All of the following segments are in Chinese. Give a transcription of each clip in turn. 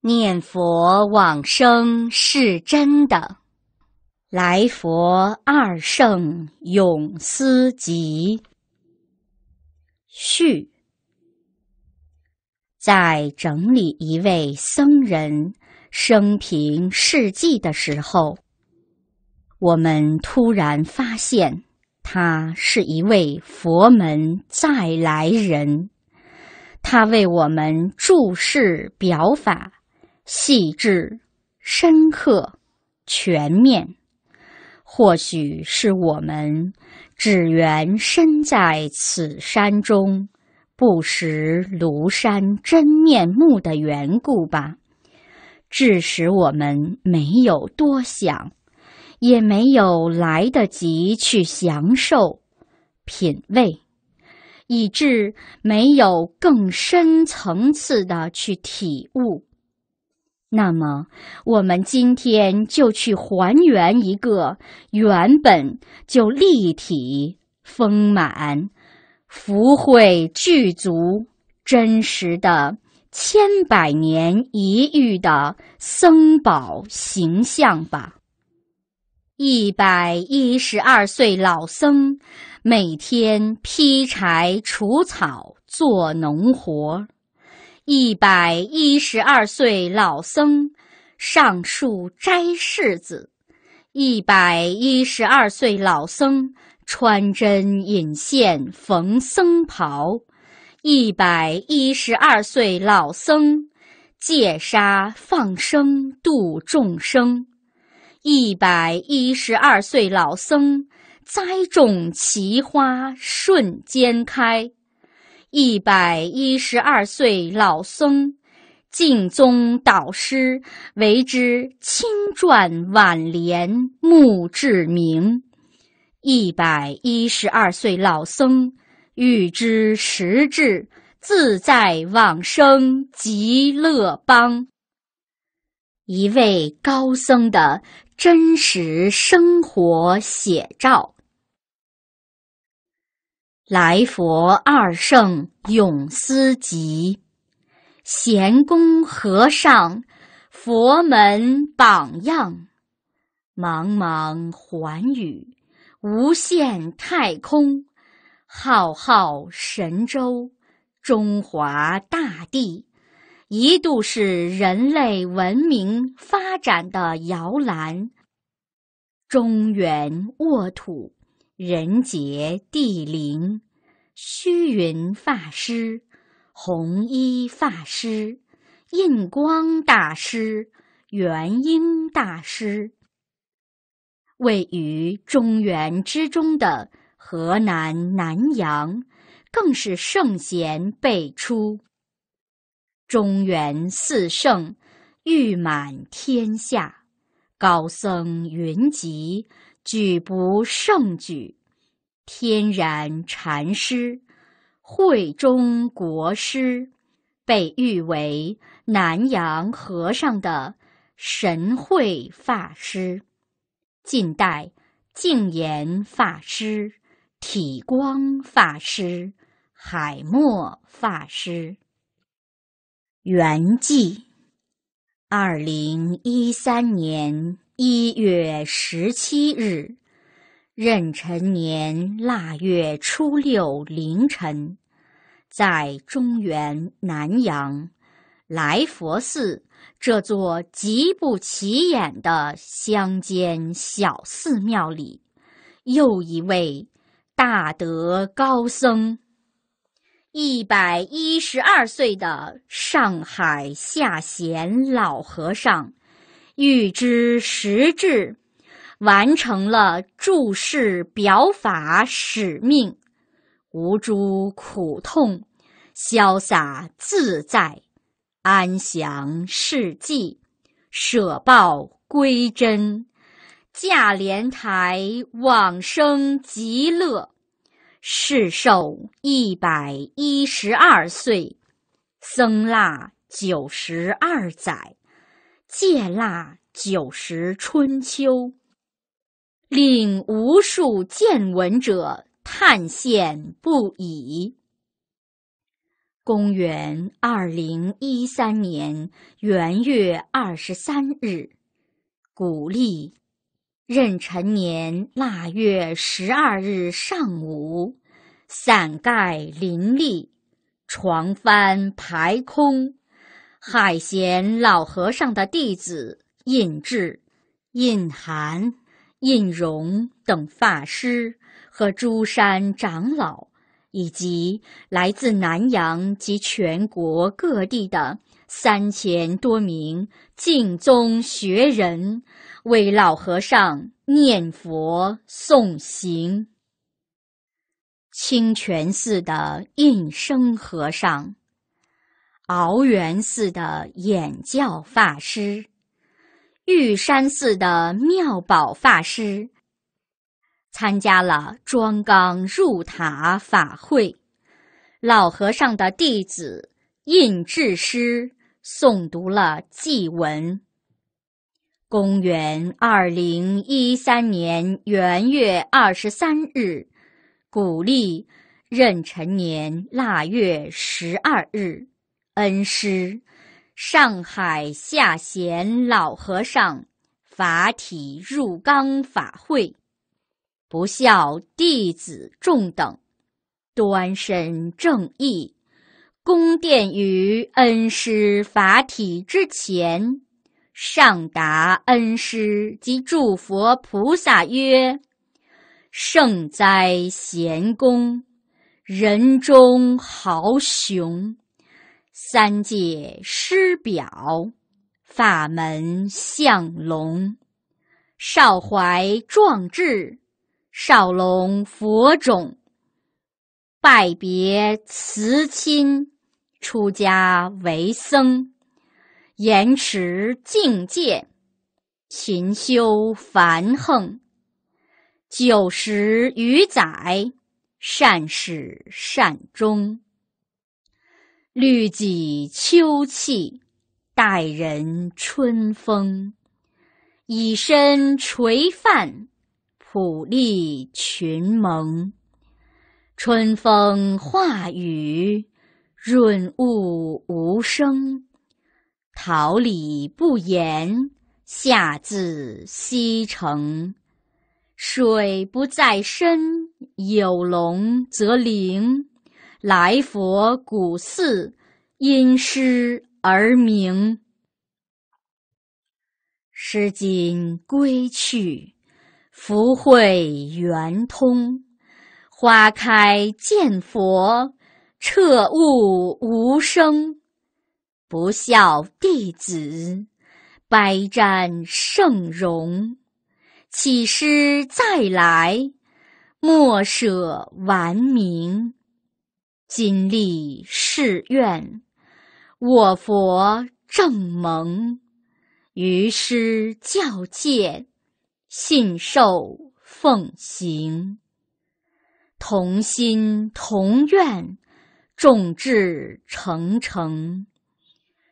念佛往生是真的，《来佛二圣永思集》序，在整理一位僧人生平事迹的时候，我们突然发现他是一位佛门再来人，他为我们注释表法。细致、深刻、全面，或许是我们只缘身在此山中，不识庐山真面目的缘故吧，致使我们没有多想，也没有来得及去享受、品味，以致没有更深层次的去体悟。那么，我们今天就去还原一个原本就立体、丰满、福慧具足、真实的千百年一遇的僧宝形象吧。一百一十二岁老僧，每天劈柴、除草、做农活。一百一十二岁老僧上树摘柿子，一百一十二岁老僧穿针引线缝僧袍，一百一十二岁老僧借沙放生度众生，一百一十二岁老僧栽种奇花瞬间开。一百一十二岁老僧，敬宗导师为之亲撰挽联墓志铭。一百一十二岁老僧，欲知实至自在往生极乐邦。一位高僧的真实生活写照。来佛二圣永思集，咸公和尚佛门榜样。茫茫寰宇，无限太空，浩浩神州，中华大地，一度是人类文明发展的摇篮，中原沃土。人杰地灵，虚云法师、弘一法师、印光大师、元婴大师，位于中原之中的河南南阳，更是圣贤辈出。中原四圣誉满天下，高僧云集。举不胜举，天然禅师、慧中国师，被誉为南洋和尚的神会法师，近代净严法师、体光法师、海默法师。圆寂，二零一三年。一月十七日，壬辰年腊月初六凌晨，在中原南阳来佛寺这座极不起眼的乡间小寺庙里，又一位大德高僧——一百一十二岁的上海下贤老和尚。欲知实质，完成了注释表法使命，无诸苦痛，潇洒自在，安详世纪，舍报归真，驾莲台往生极乐，世寿一百一十二岁，僧腊九十二载。借蜡九十春秋，令无数见闻者叹羡不已。公元二零一三年元月二十三日，古历壬辰年腊月十二日上午，伞盖林立，床帆排空。海贤老和尚的弟子印智、印涵、印荣等法师和诸山长老，以及来自南阳及全国各地的三千多名敬宗学人，为老和尚念佛送行。清泉寺的印生和尚。敖园寺的眼教法师，玉山寺的妙宝法师参加了庄刚入塔法会。老和尚的弟子印智师诵读了祭文。公元二零一三年元月二十三日，古历壬辰年腊月十二日。恩师，上海下贤老和尚法体入纲法会，不孝弟子众等，端身正义，宫殿于恩师法体之前，上达恩师及诸佛菩萨曰：“圣哉贤公，人中豪雄。”三界师表，法门向龙，少怀壮志，少龙佛种。拜别慈亲，出家为僧，延持境界，勤修梵行。九十余载，善始善终。律己秋气，待人春风。以身垂范，普利群蒙。春风化雨，润物无声。桃李不言，下自西城。水不在深，有龙则灵。来佛古寺，因师而名。诗今归去，福慧圆通。花开见佛，彻悟无声。不孝弟子，百战圣容。起诗再来，莫舍完名。今立誓愿，我佛正蒙于师教戒，信受奉行。同心同愿，众志成城。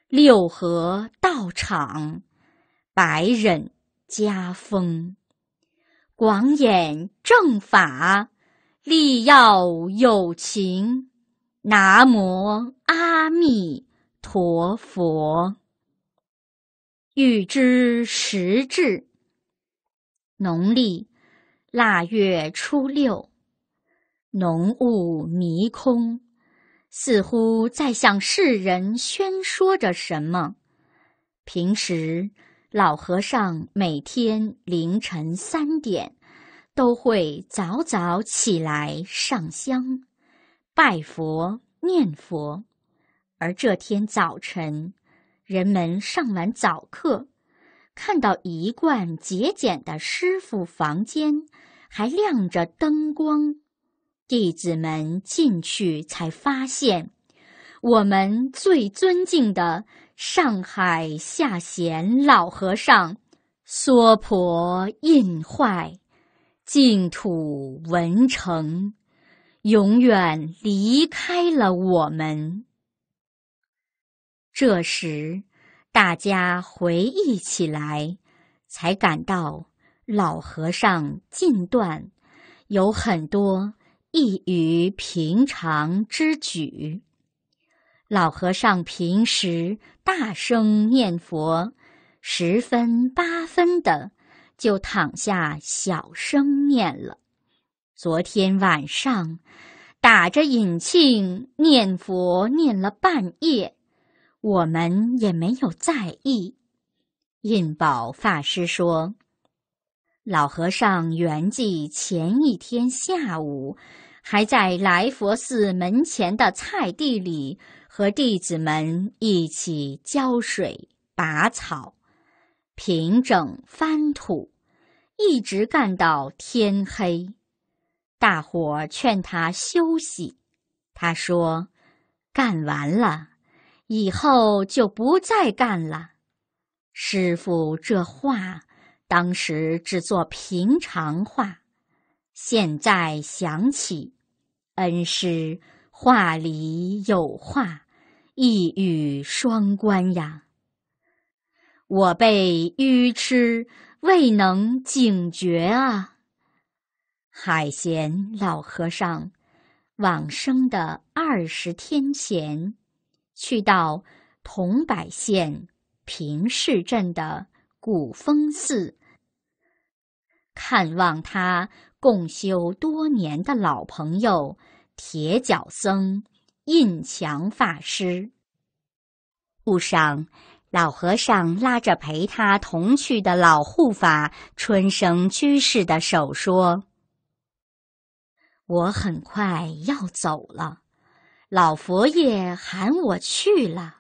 六合道场，百忍家风。广演正法，利要有情。南无阿弥陀佛。欲知时至，农历腊月初六，浓雾迷空，似乎在向世人宣说着什么。平时，老和尚每天凌晨三点都会早早起来上香。拜佛念佛，而这天早晨，人们上完早课，看到一贯节俭的师傅房间还亮着灯光，弟子们进去才发现，我们最尊敬的上海下贤老和尚娑婆印坏净土文成。永远离开了我们。这时，大家回忆起来，才感到老和尚近断有很多异于平常之举。老和尚平时大声念佛，十分八分的就躺下小声念了。昨天晚上，打着引磬念佛念了半夜，我们也没有在意。印宝法师说，老和尚圆寂前一天下午，还在来佛寺门前的菜地里和弟子们一起浇水、拔草、平整、翻土，一直干到天黑。大伙劝他休息，他说：“干完了，以后就不再干了。”师傅这话，当时只做平常话，现在想起，恩师话里有话，一语双关呀！我辈愚痴，未能警觉啊。海贤老和尚往生的二十天前，去到桐柏县平市镇的古峰寺，看望他共修多年的老朋友铁脚僧印强法师。路上，老和尚拉着陪他同去的老护法春生居士的手说。我很快要走了，老佛爷喊我去了。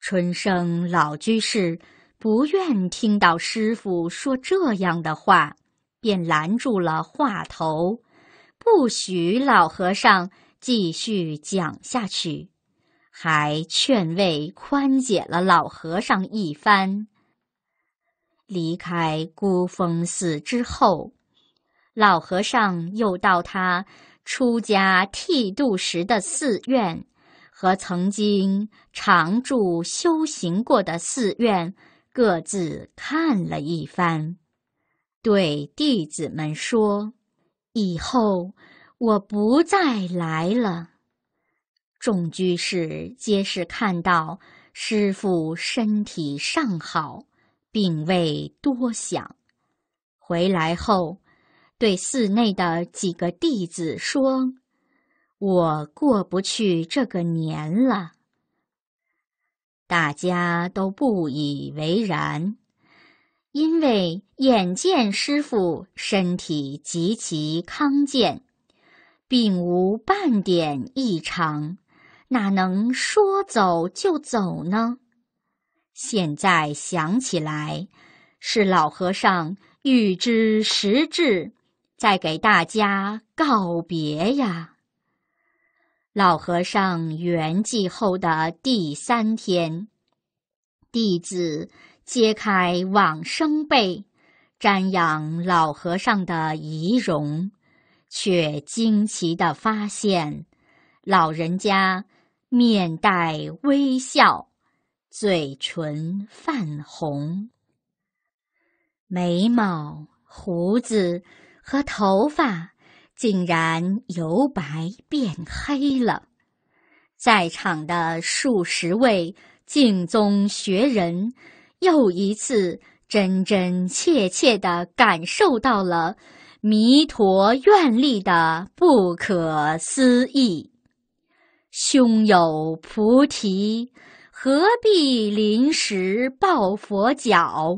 春生老居士不愿听到师傅说这样的话，便拦住了话头，不许老和尚继续讲下去，还劝慰宽解了老和尚一番。离开孤峰寺之后。老和尚又到他出家剃度时的寺院，和曾经常住修行过的寺院，各自看了一番，对弟子们说：“以后我不再来了。”众居士皆是看到师傅身体尚好，并未多想。回来后。对寺内的几个弟子说：“我过不去这个年了。”大家都不以为然，因为眼见师傅身体极其康健，并无半点异常，哪能说走就走呢？现在想起来，是老和尚预知时至。在给大家告别呀！老和尚圆寂后的第三天，弟子揭开往生被，瞻仰老和尚的仪容，却惊奇的发现，老人家面带微笑，嘴唇泛红，眉毛胡子。和头发竟然由白变黑了，在场的数十位敬宗学人，又一次真真切切地感受到了弥陀愿力的不可思议。胸有菩提，何必临时抱佛脚？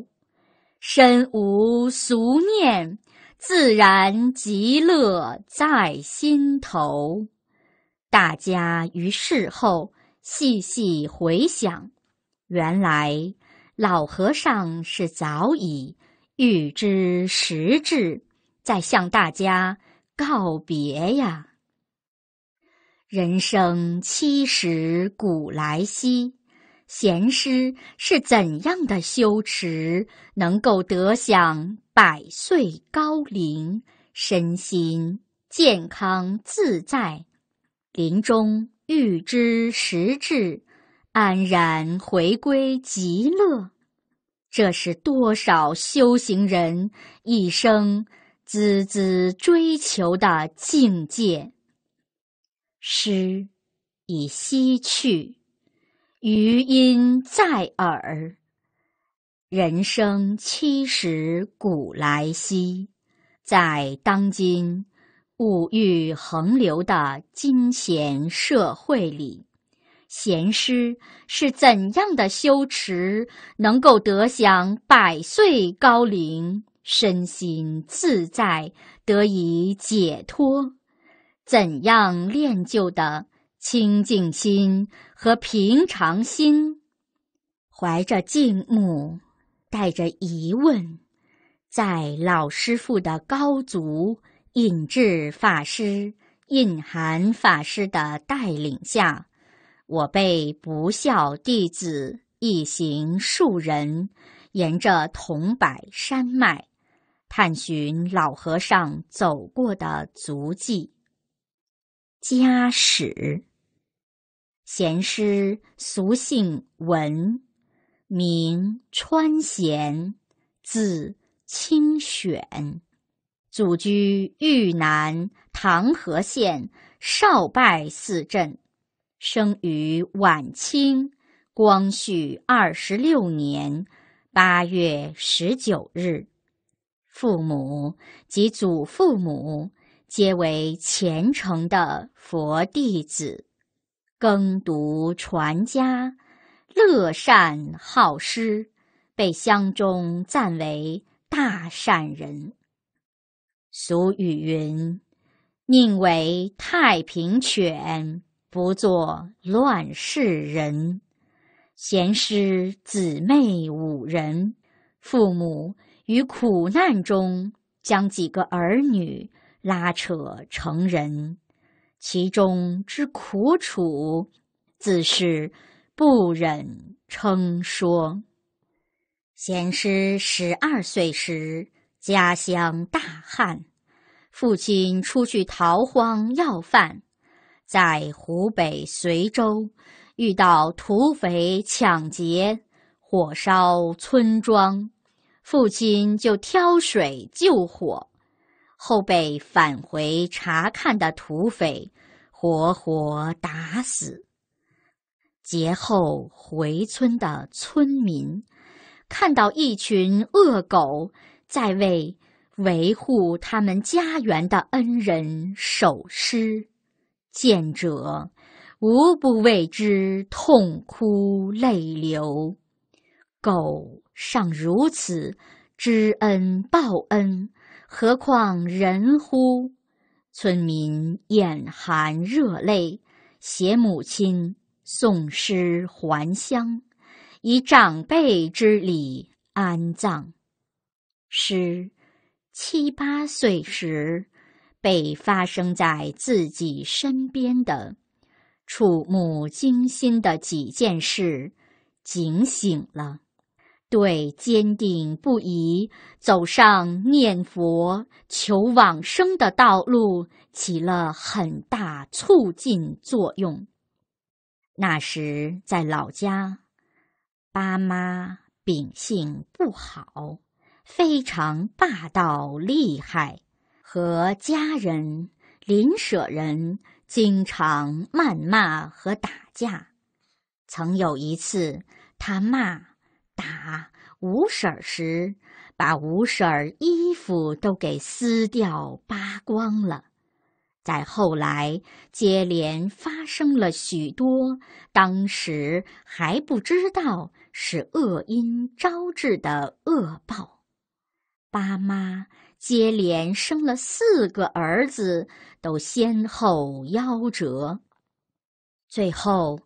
身无俗念。自然极乐在心头，大家于事后细细回想，原来老和尚是早已预知时至，在向大家告别呀。人生七十古来稀，贤师是怎样的修持，能够得享？百岁高龄，身心健康自在，临终欲知时至，安然回归极乐。这是多少修行人一生孜孜追求的境界。诗已西去，余音在耳。人生七十古来稀，在当今物欲横流的金钱社会里，贤师是怎样的修持，能够得享百岁高龄，身心自在，得以解脱？怎样练就的清净心和平常心？怀着敬慕。带着疑问，在老师傅的高足引智法师、隐涵法师的带领下，我被不孝弟子一行数人沿着桐柏山脉，探寻老和尚走过的足迹。家史，贤师俗姓文。名川贤，字清选，祖居豫南唐河县少拜寺镇，生于晚清光绪二十六年八月十九日。父母及祖父母皆为虔诚的佛弟子，耕读传家。乐善好施，被乡中赞为大善人。俗语云：“宁为太平犬，不做乱世人。”贤师姊妹五人，父母于苦难中将几个儿女拉扯成人，其中之苦楚，自是。不忍称说。贤师十二岁时，家乡大旱，父亲出去逃荒要饭，在湖北随州遇到土匪抢劫，火烧村庄，父亲就挑水救火，后被返回查看的土匪活活打死。劫后回村的村民看到一群恶狗在为维护他们家园的恩人守尸，见者无不为之痛哭泪流。狗尚如此知恩报恩，何况人乎？村民眼含热泪，携母亲。送师还乡，以长辈之礼安葬。师七八岁时，被发生在自己身边的触目惊心的几件事警醒了，对坚定不移走上念佛求往生的道路起了很大促进作用。那时在老家，爸妈秉性不好，非常霸道厉害，和家人、邻舍人经常谩骂和打架。曾有一次，他骂打五婶儿时，把五婶儿衣服都给撕掉、扒光了。再后来，接连发生了许多，当时还不知道是恶因招致的恶报。爸妈接连生了四个儿子，都先后夭折。最后，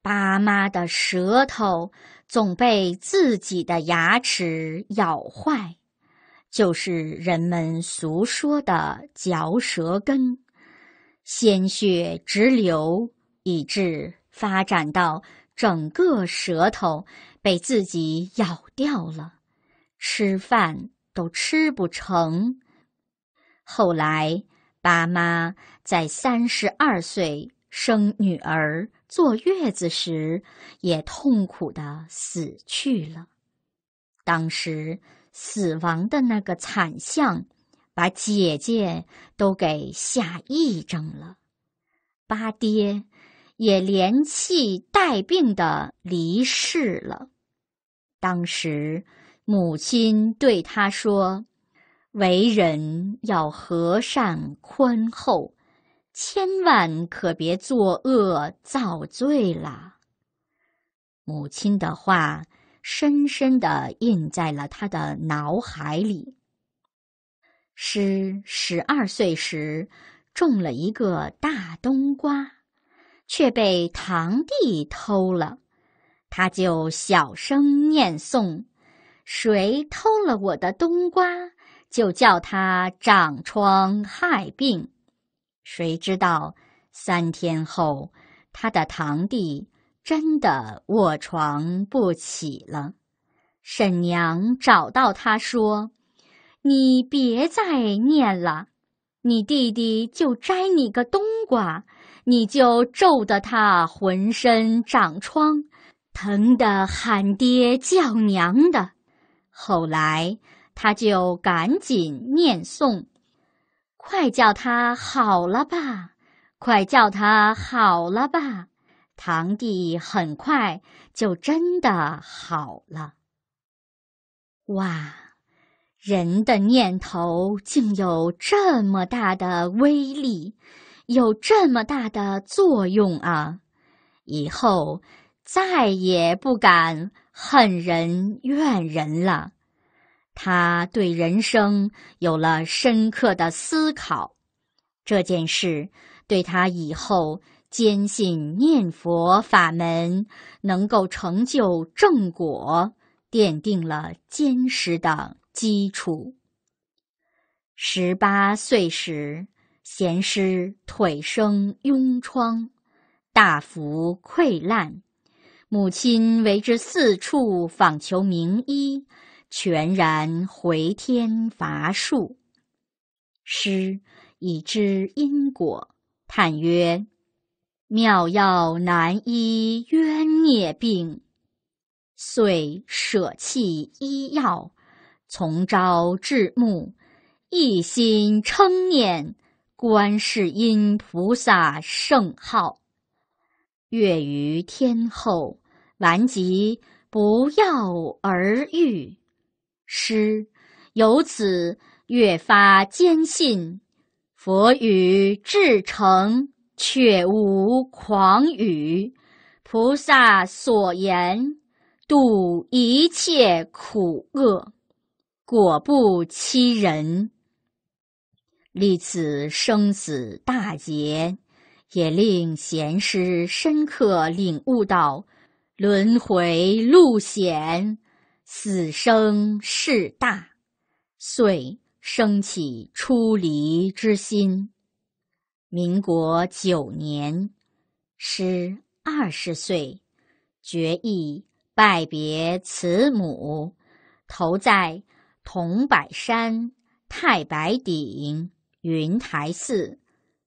爸妈的舌头总被自己的牙齿咬坏，就是人们俗说的嚼舌根。鲜血直流，以致发展到整个舌头被自己咬掉了，吃饭都吃不成。后来，爸妈在三十二岁生女儿坐月子时，也痛苦地死去了。当时死亡的那个惨象。把姐姐都给吓癔症了，八爹也连气带病的离世了。当时母亲对他说：“为人要和善宽厚，千万可别作恶造罪了。”母亲的话深深的印在了他的脑海里。诗十二岁时，种了一个大冬瓜，却被堂弟偷了。他就小声念诵：“谁偷了我的冬瓜，就叫他长疮害病。”谁知道三天后，他的堂弟真的卧床不起了。婶娘找到他说。你别再念了，你弟弟就摘你个冬瓜，你就咒得他浑身长疮，疼得喊爹叫娘的。后来他就赶紧念诵：“快叫他好了吧，快叫他好了吧。”堂弟很快就真的好了。哇！人的念头竟有这么大的威力，有这么大的作用啊！以后再也不敢恨人怨人了。他对人生有了深刻的思考。这件事对他以后坚信念佛法门能够成就正果，奠定了坚实的。基础。十八岁时，贤师腿生痈疮，大腹溃烂，母亲为之四处访求名医，全然回天乏术。师已知因果，叹曰：“妙药难医冤孽病。”遂舍弃医药。从朝至暮，一心称念观世音菩萨圣号，越于天后顽疾不药而愈。师由此越发坚信佛语至诚，却无狂语。菩萨所言，度一切苦厄。果不欺人，历此生死大劫，也令贤师深刻领悟到轮回路险，死生事大，遂生起出离之心。民国九年，师二十岁，决意拜别慈母，投在。桐柏山、太白顶、云台寺，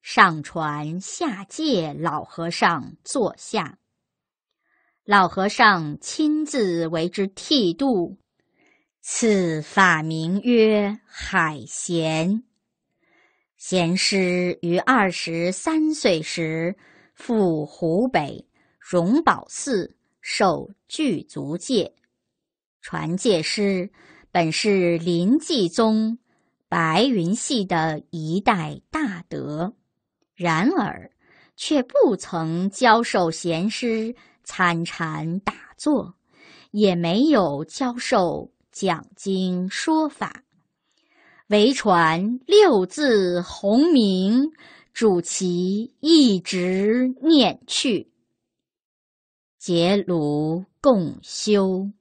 上传下界老和尚坐下。老和尚亲自为之剃度，赐法名曰海贤。贤师于二十三岁时，赴湖北荣宝寺受具足戒，传戒师。本是临济宗白云系的一代大德，然而却不曾教授贤师参禅打坐，也没有教授讲经说法，唯传六字洪名，主其一直念去，结庐共修。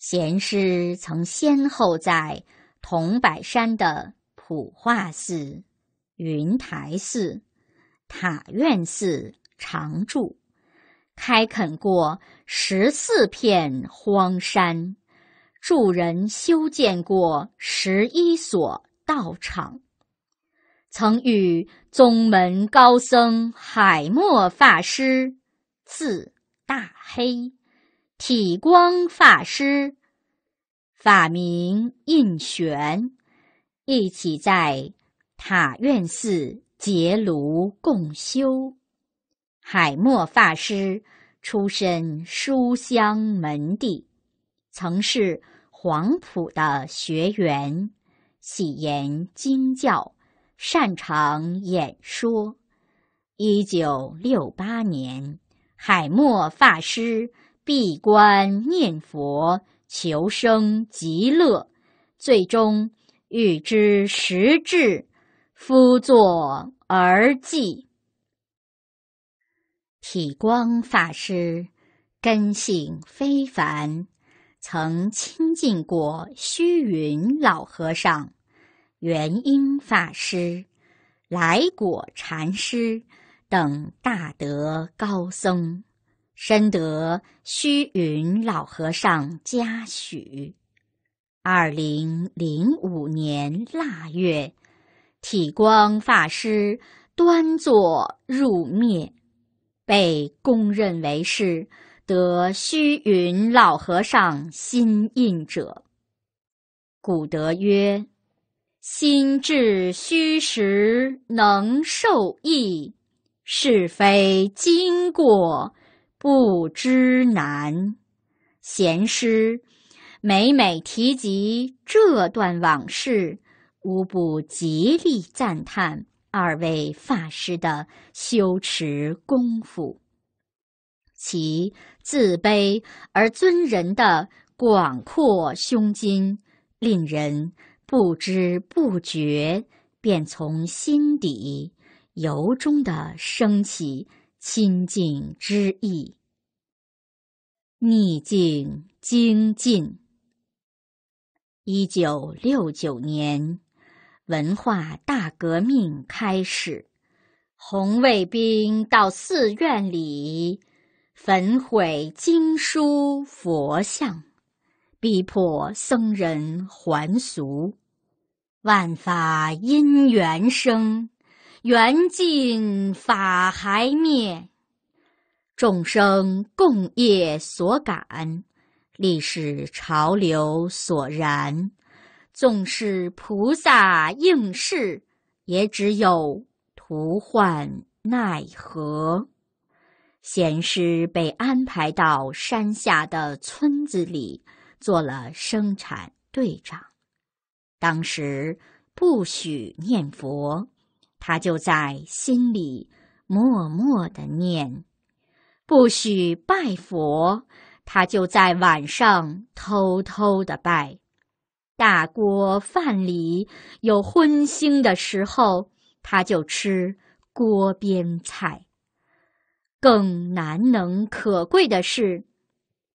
贤师曾先后在桐柏山的普化寺、云台寺、塔院寺常住，开垦过十四片荒山，助人修建过十一所道场，曾与宗门高僧海默法师字大黑。体光法师，法名印玄，一起在塔院寺结庐共修。海默法师出身书香门第，曾是黄埔的学员，喜言经教，擅长演说。一九六八年，海默法师。闭关念佛，求生极乐，最终欲知实质，夫作而继。体光法师根性非凡，曾亲近过虚云老和尚、元婴法师、来果禅师等大德高僧。深得虚云老和尚嘉许。二零零五年腊月，体光法师端坐入灭，被公认为是得虚云老和尚心印者。古德曰：“心至虚实能受益；是非经过。”不知难，贤师每每提及这段往事，无不极力赞叹二位法师的修持功夫，其自卑而尊人的广阔胸襟，令人不知不觉便从心底由衷的升起。清净之意，逆境精进。一九六九年，文化大革命开始，红卫兵到寺院里焚毁经书佛像，逼迫僧人还俗。万法因缘生。缘尽法还灭，众生共业所感，历史潮流所然。纵是菩萨应世，也只有徒患奈何。贤师被安排到山下的村子里，做了生产队长。当时不许念佛。他就在心里默默的念，不许拜佛。他就在晚上偷偷的拜。大锅饭里有荤腥的时候，他就吃锅边菜。更难能可贵的是，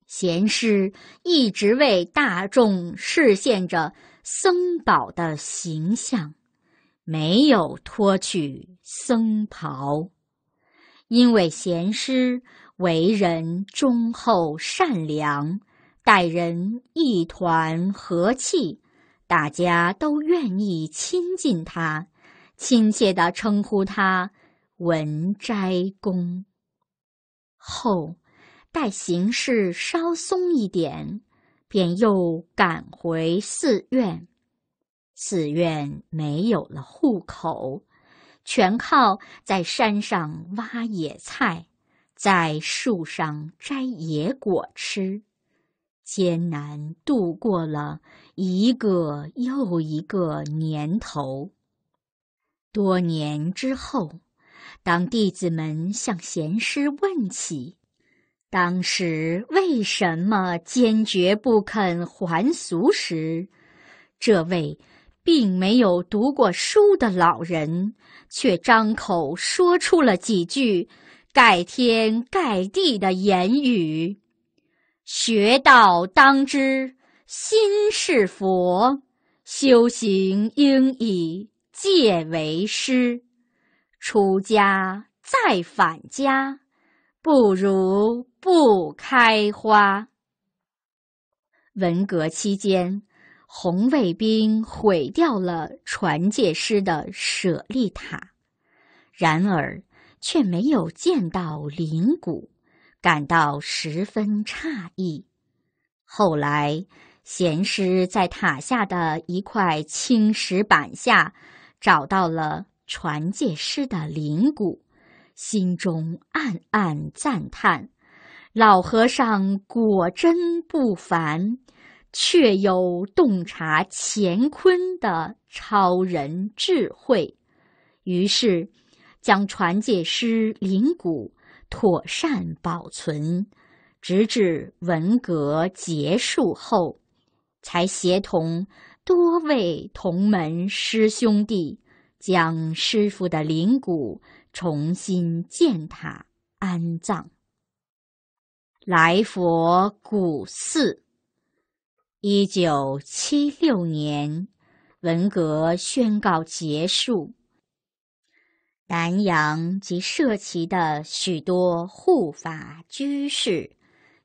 贤师一直为大众示现着僧宝的形象。没有脱去僧袍，因为贤师为人忠厚善良，待人一团和气，大家都愿意亲近他，亲切的称呼他“文斋公”。后待形势稍松一点，便又赶回寺院。寺院没有了户口，全靠在山上挖野菜，在树上摘野果吃，艰难度过了一个又一个年头。多年之后，当弟子们向贤师问起当时为什么坚决不肯还俗时，这位。并没有读过书的老人，却张口说出了几句盖天盖地的言语：“学道当知心是佛，修行应以戒为师。出家再返家，不如不开花。”文革期间。红卫兵毁掉了传戒师的舍利塔，然而却没有见到灵骨，感到十分诧异。后来，贤师在塔下的一块青石板下，找到了传戒师的灵骨，心中暗暗赞叹：“老和尚果真不凡。”却有洞察乾坤的超人智慧，于是将传戒师灵骨妥善保存，直至文革结束后，才协同多位同门师兄弟将师傅的灵骨重新建塔安葬。来佛古寺。一九七六年，文革宣告结束。南阳及社旗的许多护法居士，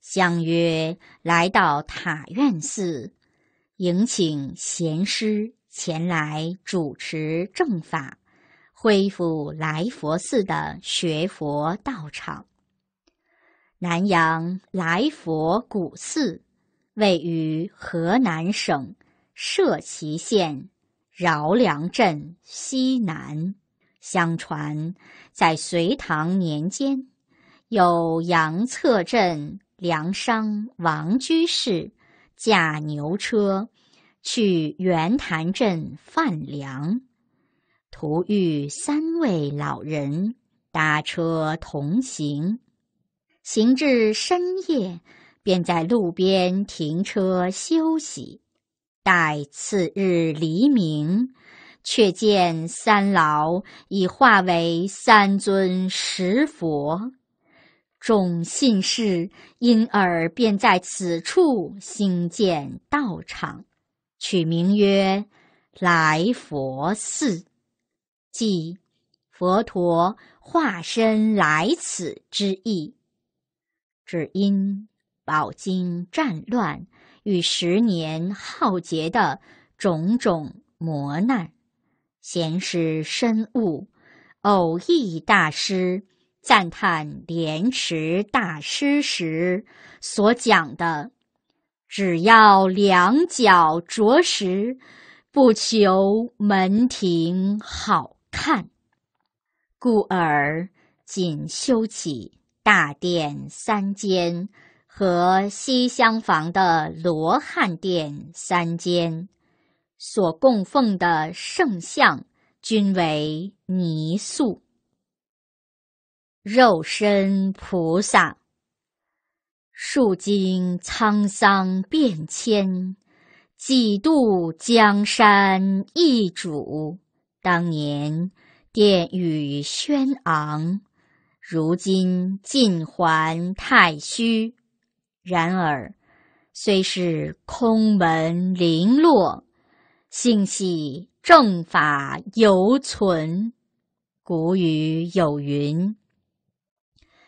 相约来到塔院寺，迎请贤师前来主持正法，恢复来佛寺的学佛道场。南阳来佛古寺。位于河南省社旗县饶良镇西南。相传，在隋唐年间，有阳策镇梁商王居士驾牛车去袁潭镇贩粮，途遇三位老人搭车同行，行至深夜。便在路边停车休息，待次日黎明，却见三老已化为三尊石佛。众信士因而便在此处兴建道场，取名曰“来佛寺”，即佛陀化身来此之意。只因。饱经战乱与十年浩劫的种种磨难，贤师深悟，偶遇大师赞叹莲池大师时所讲的“只要两脚着实，不求门庭好看”，故而仅修起大殿三间。和西厢房的罗汉殿三间，所供奉的圣像均为泥塑。肉身菩萨，数经沧桑变迁，几度江山易主。当年殿宇轩昂，如今尽还太虚。然而，虽是空门零落，幸喜正法犹存。古语有云：“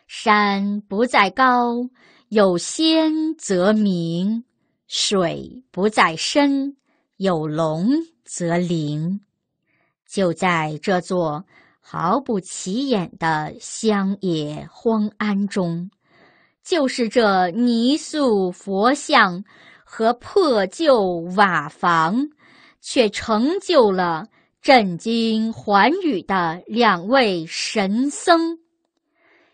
山不在高，有仙则名；水不在深，有龙则灵。”就在这座毫不起眼的乡野荒庵中。就是这泥塑佛像和破旧瓦房，却成就了震惊寰宇的两位神僧：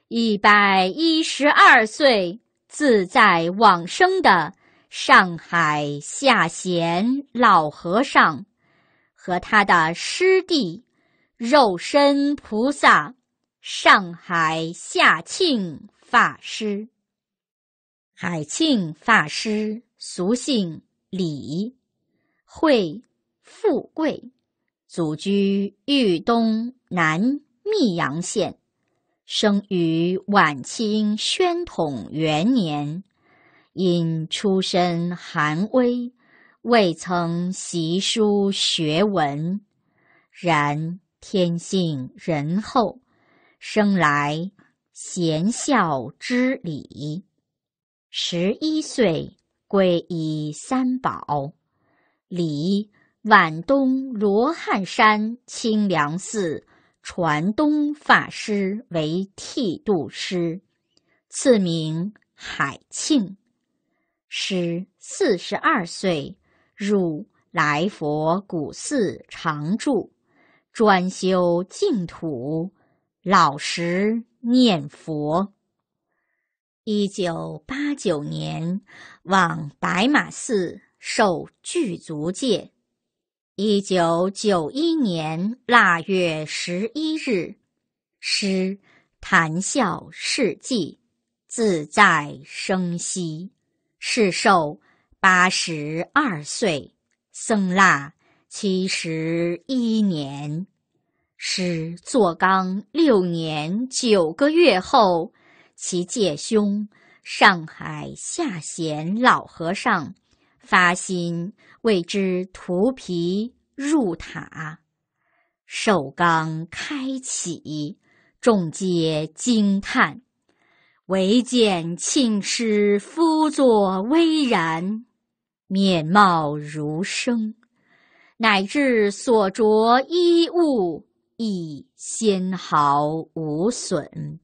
一百一十二岁自在往生的上海下贤老和尚和他的师弟肉身菩萨上海下庆法师。海庆法师，俗姓李，会富贵，祖居豫东南密阳县，生于晚清宣统元年。因出身寒微，未曾习书学文，然天性仁厚，生来贤孝之礼。十一岁皈依三宝，礼皖东罗汉山清凉寺传东法师为剃度师，赐名海庆。师四十二岁入来佛古寺常住，专修净土，老实念佛。一九八九年，往白马寺受具足戒。一九九一年腊月十一日，师谈笑世纪，自在生息，世寿八十二岁，僧腊七十一年。师坐缸六年九个月后。其戒兄，上海下贤老和尚，发心为之涂皮入塔，寿刚开启，众皆惊叹，唯见庆师夫作巍然，面貌如生，乃至所着衣物亦纤毫无损。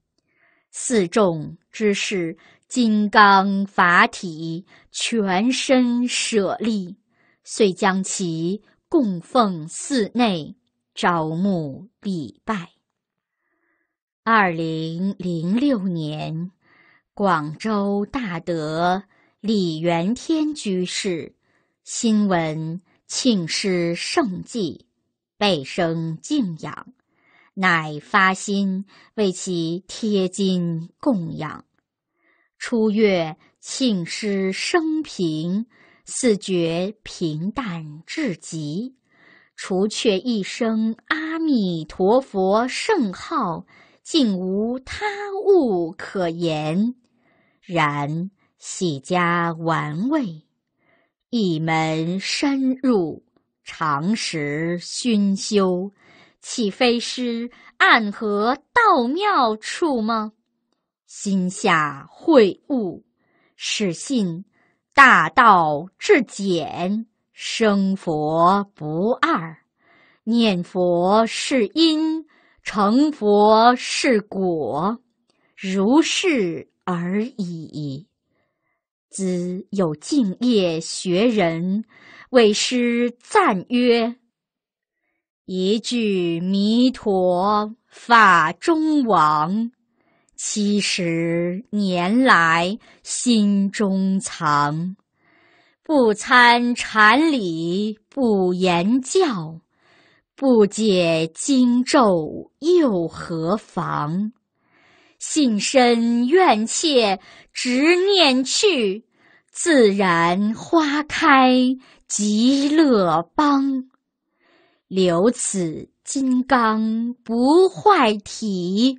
四众之士，金刚法体，全身舍利，遂将其供奉寺内，朝暮礼拜。二零零六年，广州大德李元天居士，新闻庆师圣迹，倍生敬仰。乃发心为其贴金供养。初月庆师生平，四觉平淡至极，除却一声阿弥陀佛圣号，竟无他物可言。然喜家玩味，一门深入，常时熏修。岂非是暗合道妙处吗？心下会悟，始信大道至简，生佛不二，念佛是因，成佛是果，如是而已。子有敬业学人，为师赞曰。一句弥陀法中王，七十年来心中藏。不参禅理不言教，不解经咒又何妨？信深怨切执念去，自然花开极乐邦。留此金刚不坏体，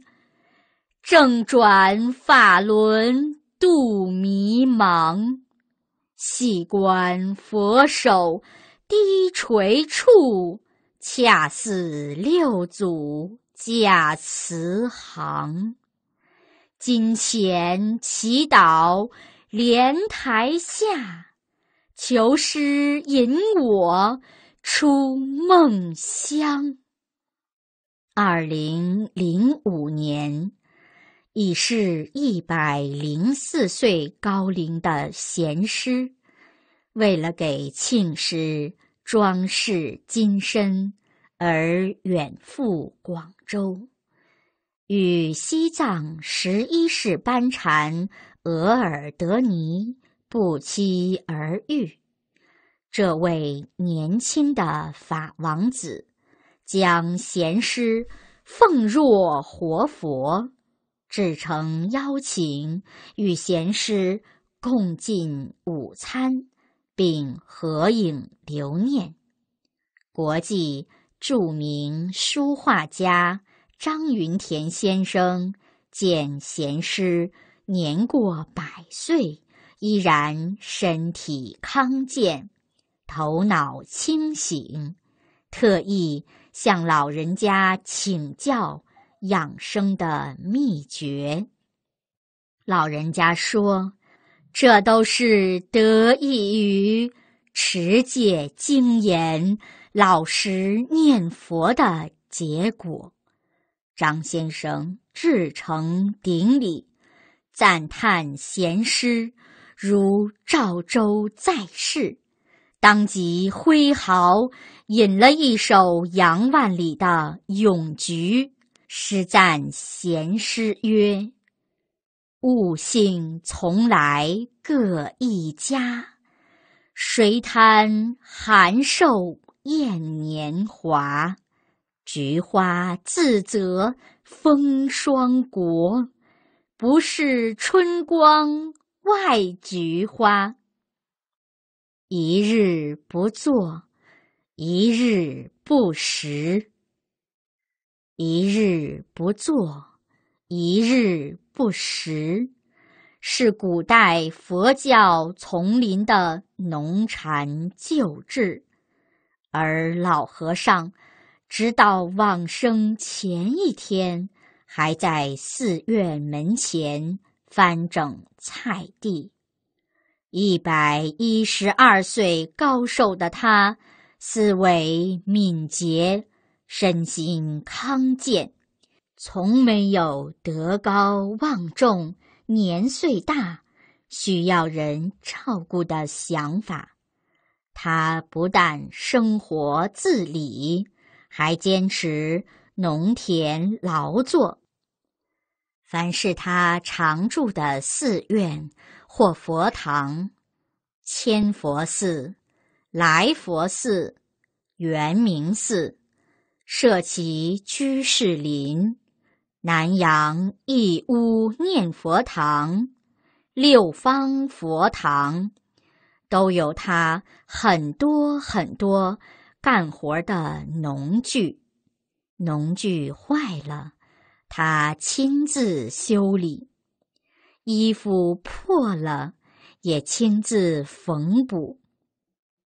正转法轮度迷茫。细观佛手低垂处，恰似六祖驾慈航。金钱祈祷莲台下，求师引我。出梦乡。二零零五年，已是一百零四岁高龄的贤师，为了给庆师装饰金身而远赴广州，与西藏十一世班禅额尔德尼不期而遇。这位年轻的法王子，将贤师奉若活佛，制成邀请与贤师共进午餐，并合影留念。国际著名书画家张云田先生见贤师年过百岁，依然身体康健。头脑清醒，特意向老人家请教养生的秘诀。老人家说：“这都是得益于持戒精严、老实念佛的结果。”张先生至诚顶礼，赞叹贤师如赵州在世。当即挥毫，引了一首杨万里的《咏菊》，诗赞贤诗曰：“物性从来各一家，谁贪寒瘦厌年华？菊花自择风霜国，不是春光外菊花。”一日不作，一日不食；一日不作，一日不食，是古代佛教丛林的农禅旧制。而老和尚直到往生前一天，还在寺院门前翻整菜地。一百一十二岁高寿的他，思维敏捷，身心康健，从没有德高望重、年岁大、需要人照顾的想法。他不但生活自理，还坚持农田劳作。凡是他常住的寺院。或佛堂、千佛寺、来佛寺、圆明寺、社其居士林、南阳义乌念佛堂、六方佛堂，都有他很多很多干活的农具。农具坏了，他亲自修理。衣服破了，也亲自缝补。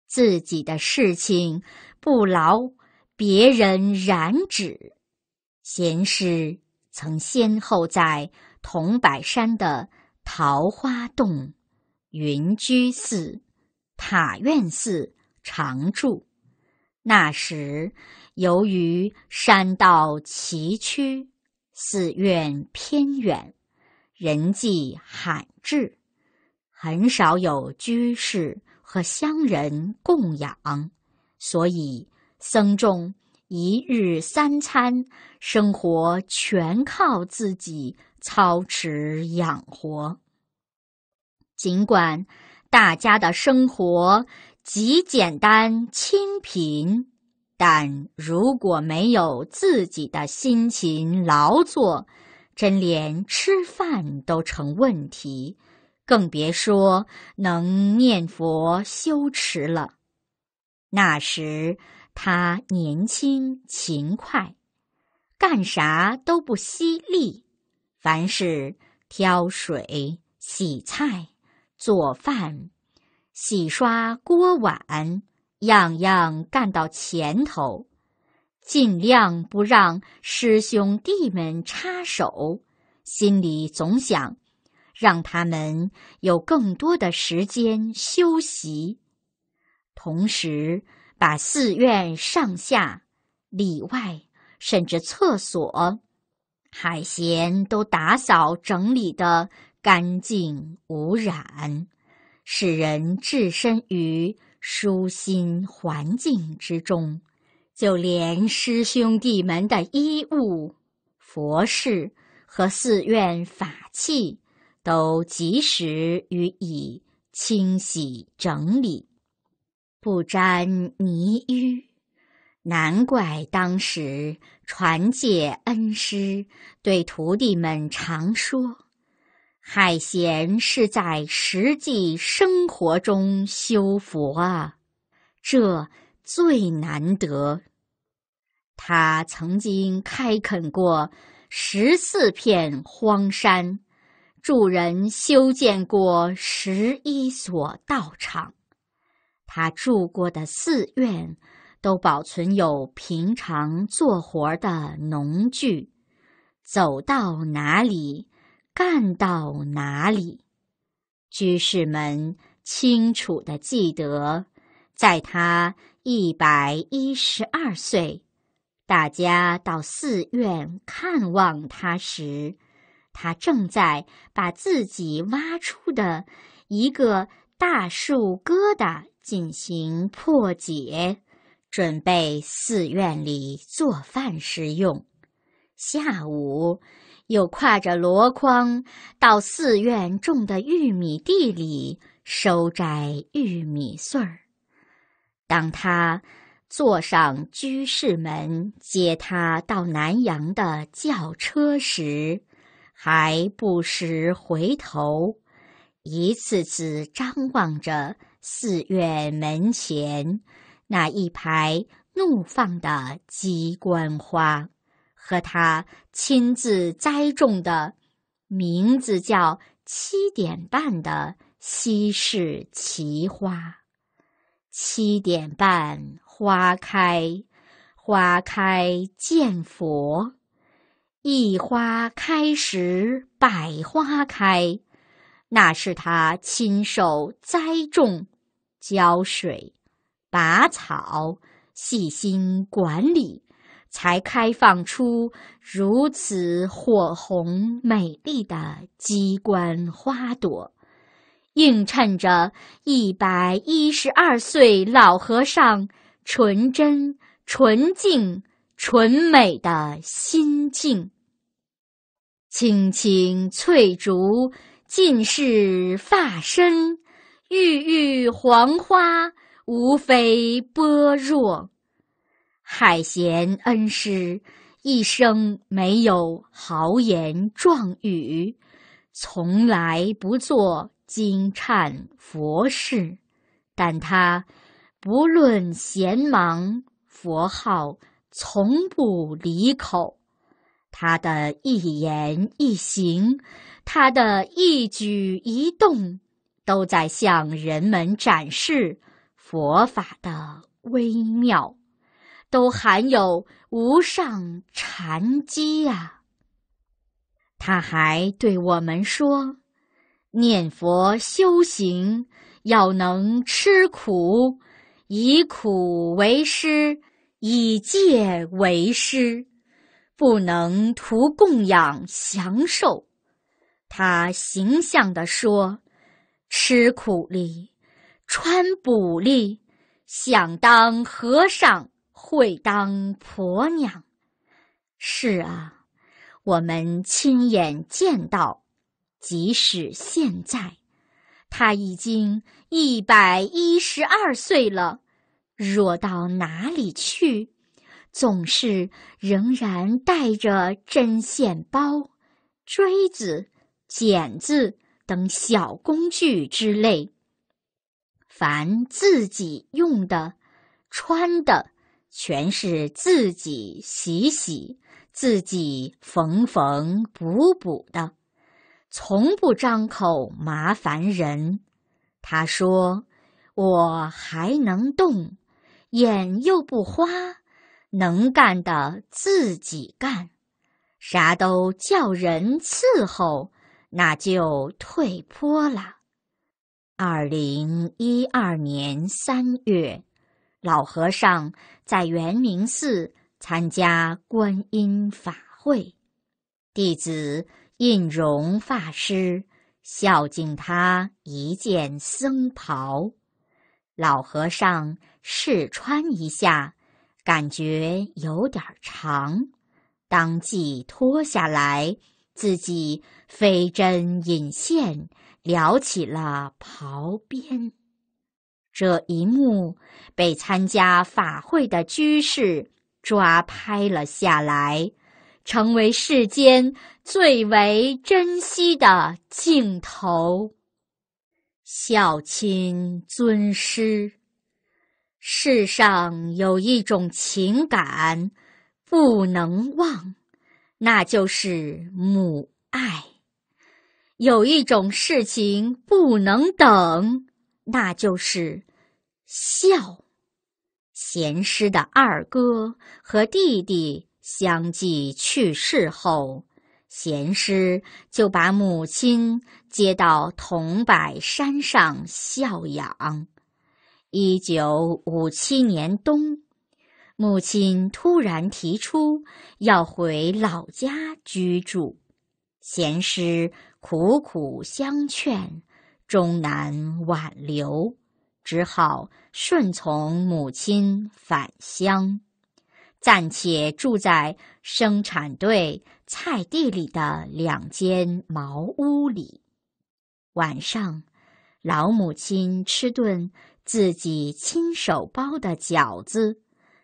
自己的事情不劳别人染指。贤师曾先后在桐柏山的桃花洞、云居寺、塔院寺常住。那时，由于山道崎岖，寺院偏远。人迹罕至，很少有居士和乡人供养，所以僧众一日三餐生活全靠自己操持养活。尽管大家的生活极简单清贫，但如果没有自己的辛勤劳作，真连吃饭都成问题，更别说能念佛修持了。那时他年轻勤快，干啥都不惜力，凡事挑水、洗菜、做饭、洗刷锅碗，样样干到前头。尽量不让师兄弟们插手，心里总想让他们有更多的时间休息，同时把寺院上下里外，甚至厕所、海鲜都打扫整理得干净无染，使人置身于舒心环境之中。就连师兄弟们的衣物、佛事和寺院法器，都及时予以清洗整理，不沾泥淤。难怪当时传戒恩师对徒弟们常说：“海贤是在实际生活中修佛啊。”这。最难得，他曾经开垦过十四片荒山，助人修建过十一所道场。他住过的寺院，都保存有平常做活的农具。走到哪里，干到哪里，居士们清楚的记得，在他。一百一十二岁，大家到寺院看望他时，他正在把自己挖出的一个大树疙瘩进行破解，准备寺院里做饭食用。下午，又挎着箩筐到寺院种的玉米地里收摘玉米穗儿。当他坐上居士门接他到南阳的轿车时，还不时回头，一次次张望着寺院门前那一排怒放的鸡冠花和他亲自栽种的、名字叫“七点半”的西式奇花。七点半，花开，花开见佛。一花开时，百花开。那是他亲手栽种、浇水、拔草、细心管理，才开放出如此火红美丽的鸡冠花朵。映衬着一百一十二岁老和尚纯真、纯净、纯美的心境。青青翠竹，尽是发身；郁郁黄花，无非般若。海贤恩师一生没有豪言壮语，从来不做。金忏佛事，但他不论闲忙，佛号从不离口。他的一言一行，他的一举一动，都在向人们展示佛法的微妙，都含有无上禅机呀。他还对我们说。念佛修行要能吃苦，以苦为师，以戒为师，不能图供养享受。他形象地说：“吃苦力，穿补力，想当和尚会当婆娘。”是啊，我们亲眼见到。即使现在，他已经一百一十二岁了。若到哪里去，总是仍然带着针线包、锥子、剪子等小工具之类。凡自己用的、穿的，全是自己洗洗、自己缝缝补补的。从不张口麻烦人，他说：“我还能动，眼又不花，能干的自己干，啥都叫人伺候，那就退坡了。”二零一二年三月，老和尚在圆明寺参加观音法会，弟子。印容法师孝敬他一件僧袍，老和尚试穿一下，感觉有点长，当即脱下来，自己飞针引线，撩起了袍边。这一幕被参加法会的居士抓拍了下来。成为世间最为珍惜的镜头。孝亲尊师，世上有一种情感不能忘，那就是母爱；有一种事情不能等，那就是孝。贤师的二哥和弟弟。相继去世后，贤师就把母亲接到桐柏山上孝养。一九五七年冬，母亲突然提出要回老家居住，贤师苦苦相劝，终难挽留，只好顺从母亲返乡。暂且住在生产队菜地里的两间茅屋里，晚上，老母亲吃顿自己亲手包的饺子，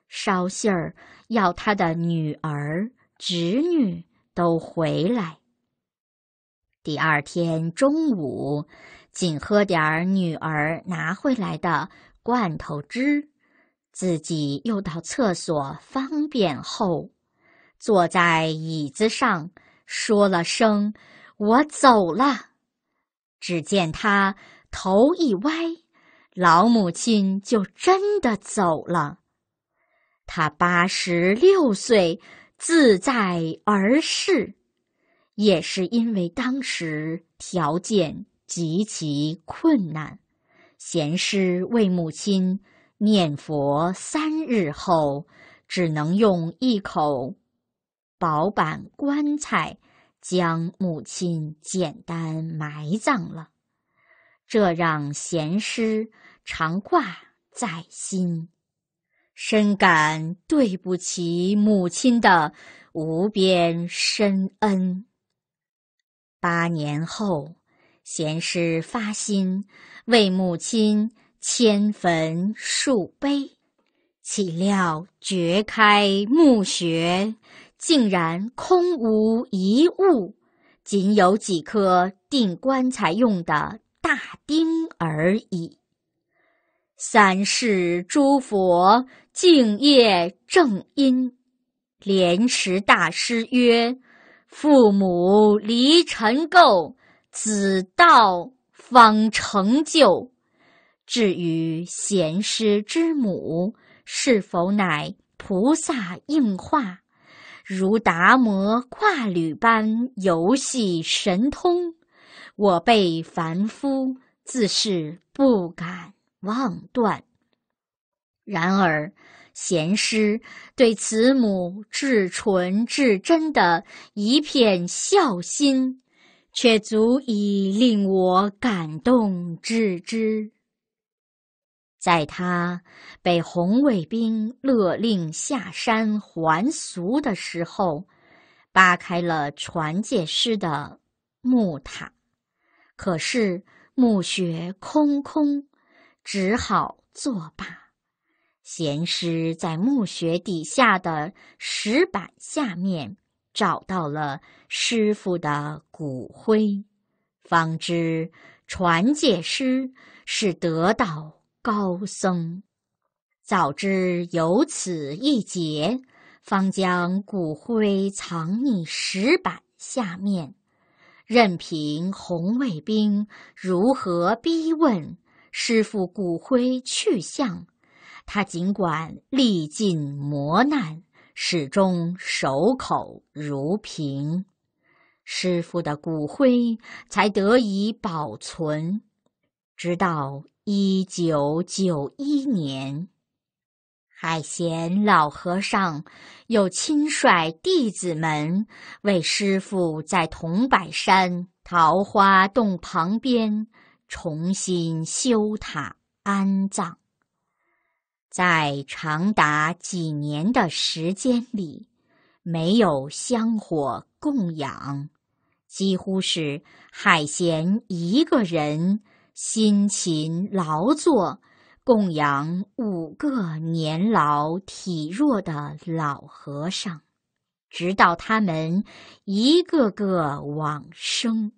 捎信儿要他的女儿、侄女都回来。第二天中午，仅喝点儿女儿拿回来的罐头汁。自己又到厕所方便后，坐在椅子上，说了声“我走了”，只见他头一歪，老母亲就真的走了。他八十六岁，自在而逝，也是因为当时条件极其困难，贤师为母亲。念佛三日后，只能用一口薄板棺材将母亲简单埋葬了。这让贤师常挂在心，深感对不起母亲的无边深恩。八年后，贤师发心为母亲。迁坟数碑，岂料掘开墓穴，竟然空无一物，仅有几颗钉棺材用的大钉而已。三世诸佛敬业正因，莲池大师曰：“父母离尘垢，子道方成就。”至于贤师之母是否乃菩萨应化，如达摩跨履般游戏神通，我辈凡夫自是不敢妄断。然而，贤师对慈母至纯至真的一片孝心，却足以令我感动至之。在他被红卫兵勒令下山还俗的时候，扒开了传戒师的木塔，可是墓穴空空，只好作罢。贤师在墓穴底下的石板下面找到了师傅的骨灰，方知传戒师是得道。高僧早知有此一劫，方将骨灰藏匿石板下面。任凭红卫兵如何逼问师傅骨灰去向，他尽管历尽磨难，始终守口如瓶。师傅的骨灰才得以保存，直到。一九九一年，海贤老和尚又亲率弟子们为师傅在桐柏山桃花洞旁边重新修塔安葬。在长达几年的时间里，没有香火供养，几乎是海贤一个人。辛勤劳作，供养五个年老体弱的老和尚，直到他们一个个往生。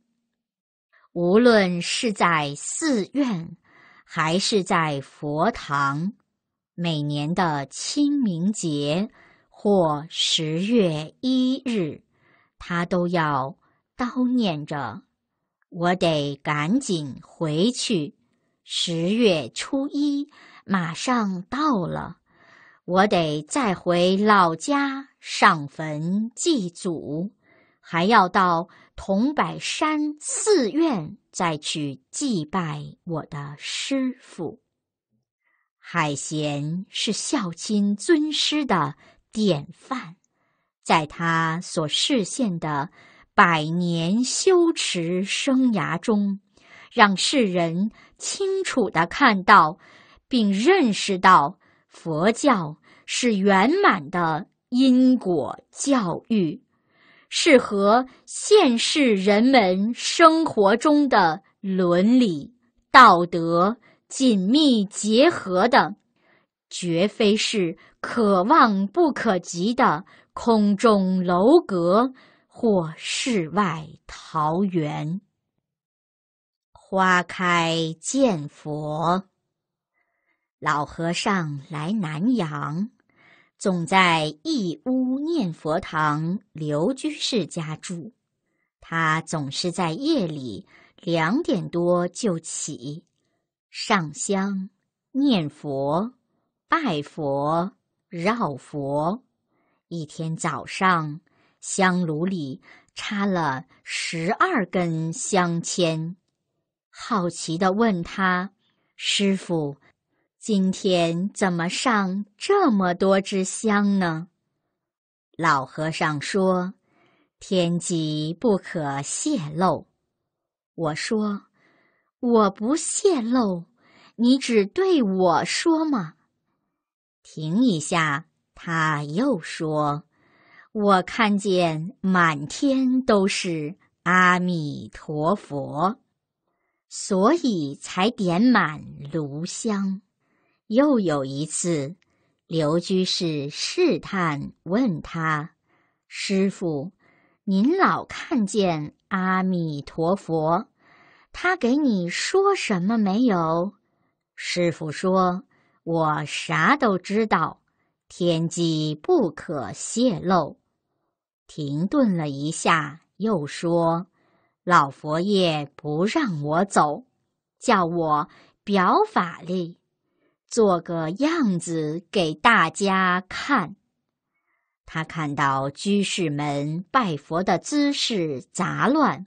无论是在寺院，还是在佛堂，每年的清明节或十月一日，他都要叨念着。我得赶紧回去，十月初一马上到了，我得再回老家上坟祭祖，还要到桐柏山寺院再去祭拜我的师父。海贤是孝亲尊师的典范，在他所示现的。百年修持生涯中，让世人清楚地看到，并认识到佛教是圆满的因果教育，是和现世人们生活中的伦理道德紧密结合的，绝非是可望不可及的空中楼阁。或世外桃源，花开见佛。老和尚来南阳，总在义乌念佛堂刘居士家住。他总是在夜里两点多就起，上香、念佛、拜佛、绕佛。一天早上。香炉里插了十二根香签，好奇的问他：“师傅，今天怎么上这么多支香呢？”老和尚说：“天机不可泄露。”我说：“我不泄露，你只对我说吗？”停一下，他又说。我看见满天都是阿弥陀佛，所以才点满炉香。又有一次，刘居士试探问他：“师傅，您老看见阿弥陀佛，他给你说什么没有？”师傅说：“我啥都知道，天机不可泄露。”停顿了一下，又说：“老佛爷不让我走，叫我表法力，做个样子给大家看。他看到居士们拜佛的姿势杂乱，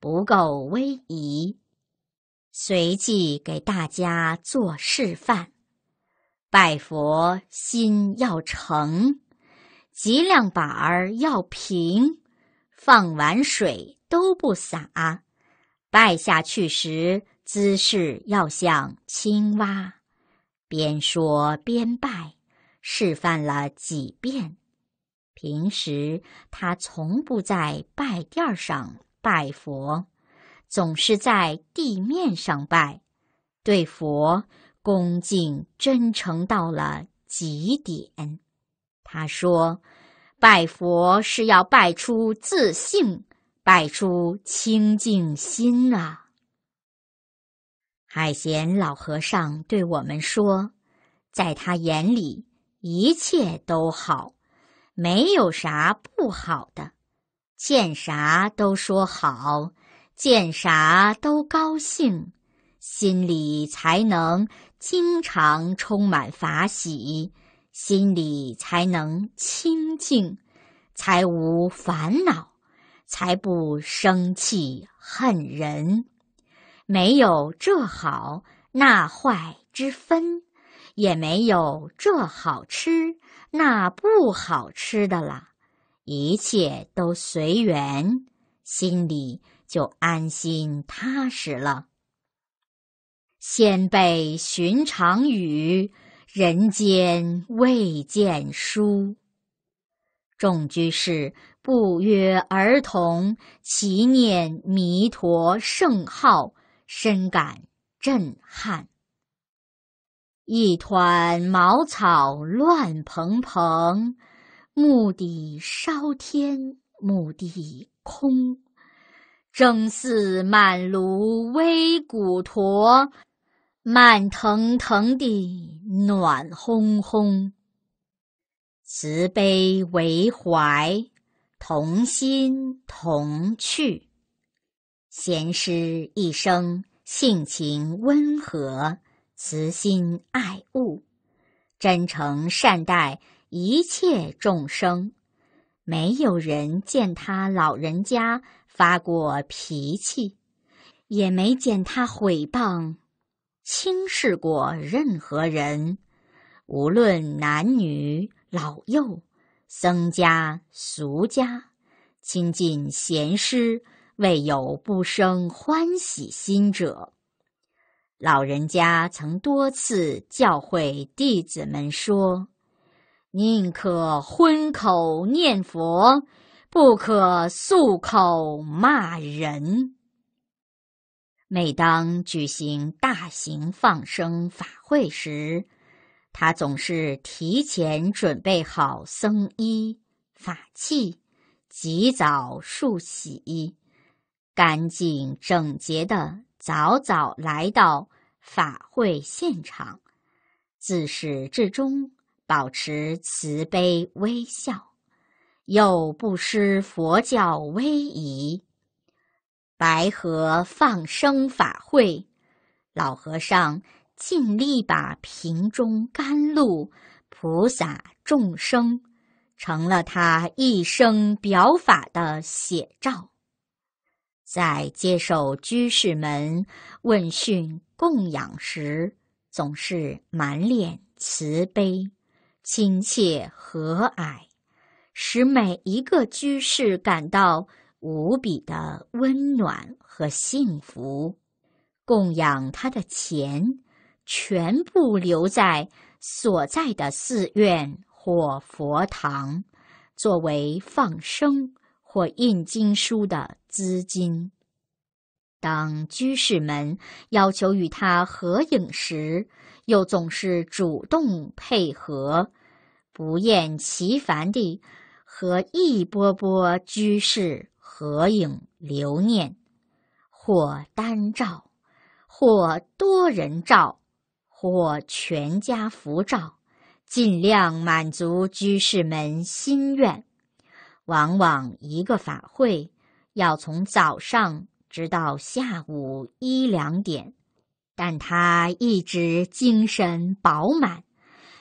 不够威仪，随即给大家做示范：拜佛心要诚。”脊梁板儿要平，放完水都不洒。拜下去时姿势要像青蛙。边说边拜，示范了几遍。平时他从不在拜垫儿上拜佛，总是在地面上拜，对佛恭敬真诚到了极点。他说：“拜佛是要拜出自信，拜出清净心啊。”海贤老和尚对我们说：“在他眼里，一切都好，没有啥不好的，见啥都说好，见啥都高兴，心里才能经常充满法喜。”心里才能清净，才无烦恼，才不生气恨人。没有这好那坏之分，也没有这好吃那不好吃的了，一切都随缘，心里就安心踏实了。先辈寻常语。人间未见书，众居士不约而同齐念弥陀圣号，深感震撼。一团茅草乱蓬蓬，目底烧天目地空，正似满炉微古陀。慢腾腾地，暖烘烘。慈悲为怀，同心同趣。贤师一生性情温和，慈心爱物，真诚善待一切众生。没有人见他老人家发过脾气，也没见他毁谤。轻视过任何人，无论男女老幼、僧家俗家，亲近贤师，未有不生欢喜心者。老人家曾多次教诲弟子们说：“宁可昏口念佛，不可素口骂人。”每当举行大型放生法会时，他总是提前准备好僧衣、法器，及早漱洗，干净整洁的早早来到法会现场，自始至终保持慈悲微笑，又不失佛教威仪。白河放生法会，老和尚尽力把瓶中甘露、菩萨众生，成了他一生表法的写照。在接受居士们问讯供养时，总是满脸慈悲、亲切和蔼，使每一个居士感到。无比的温暖和幸福，供养他的钱，全部留在所在的寺院或佛堂，作为放生或印经书的资金。当居士们要求与他合影时，又总是主动配合，不厌其烦地和一波波居士。合影留念，或单照，或多人照，或全家福照，尽量满足居士们心愿。往往一个法会，要从早上直到下午一两点，但他一直精神饱满，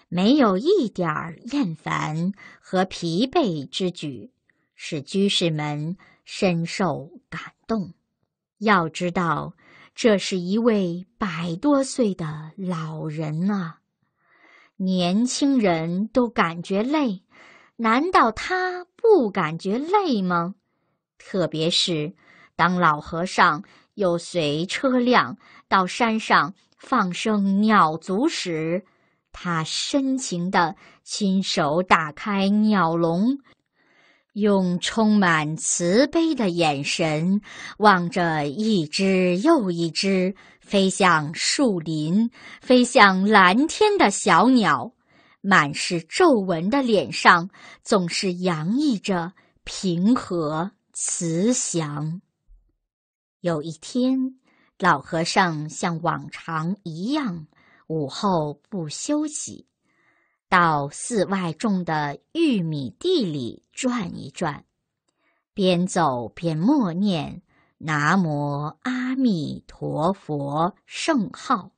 没有一点儿厌烦和疲惫之举。使居士们深受感动。要知道，这是一位百多岁的老人啊，年轻人都感觉累，难道他不感觉累吗？特别是当老和尚又随车辆到山上放生鸟族时，他深情的亲手打开鸟笼。用充满慈悲的眼神望着一只又一只飞向树林、飞向蓝天的小鸟，满是皱纹的脸上总是洋溢着平和慈祥。有一天，老和尚像往常一样，午后不休息。到寺外种的玉米地里转一转，边走边默念“南无阿弥陀佛”圣号。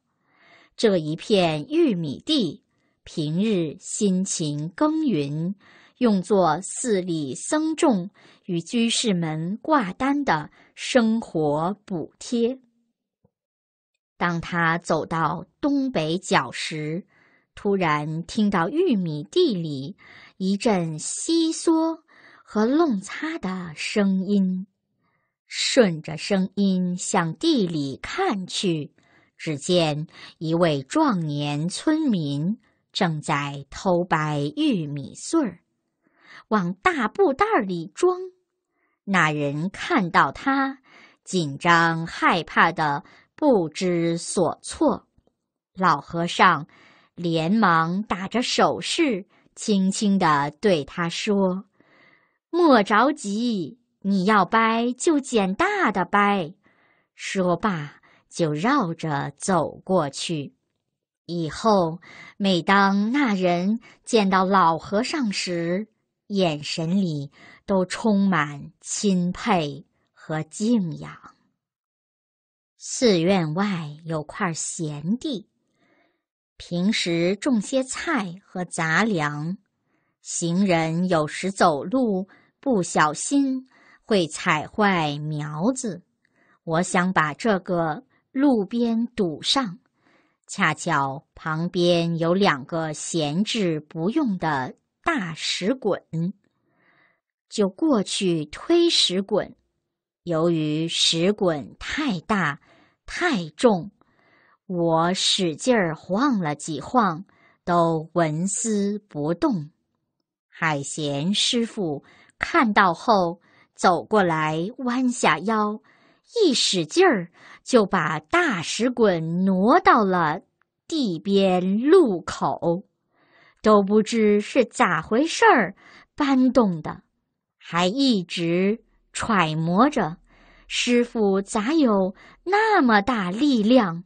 这一片玉米地，平日辛勤耕耘，用作寺里僧众与居士们挂单的生活补贴。当他走到东北角时，突然听到玉米地里一阵稀疏和弄擦的声音，顺着声音向地里看去，只见一位壮年村民正在偷掰玉米穗儿，往大布袋里装。那人看到他，紧张害怕的不知所措。老和尚。连忙打着手势，轻轻地对他说：“莫着急，你要掰就捡大的掰。”说罢，就绕着走过去。以后，每当那人见到老和尚时，眼神里都充满钦佩和敬仰。寺院外有块闲地。平时种些菜和杂粮，行人有时走路不小心会踩坏苗子。我想把这个路边堵上，恰巧旁边有两个闲置不用的大石滚，就过去推石滚。由于石滚太大太重。我使劲儿晃了几晃，都纹丝不动。海贤师傅看到后，走过来，弯下腰，一使劲儿就把大石滚挪到了地边路口，都不知是咋回事儿搬动的，还一直揣摩着师傅咋有那么大力量。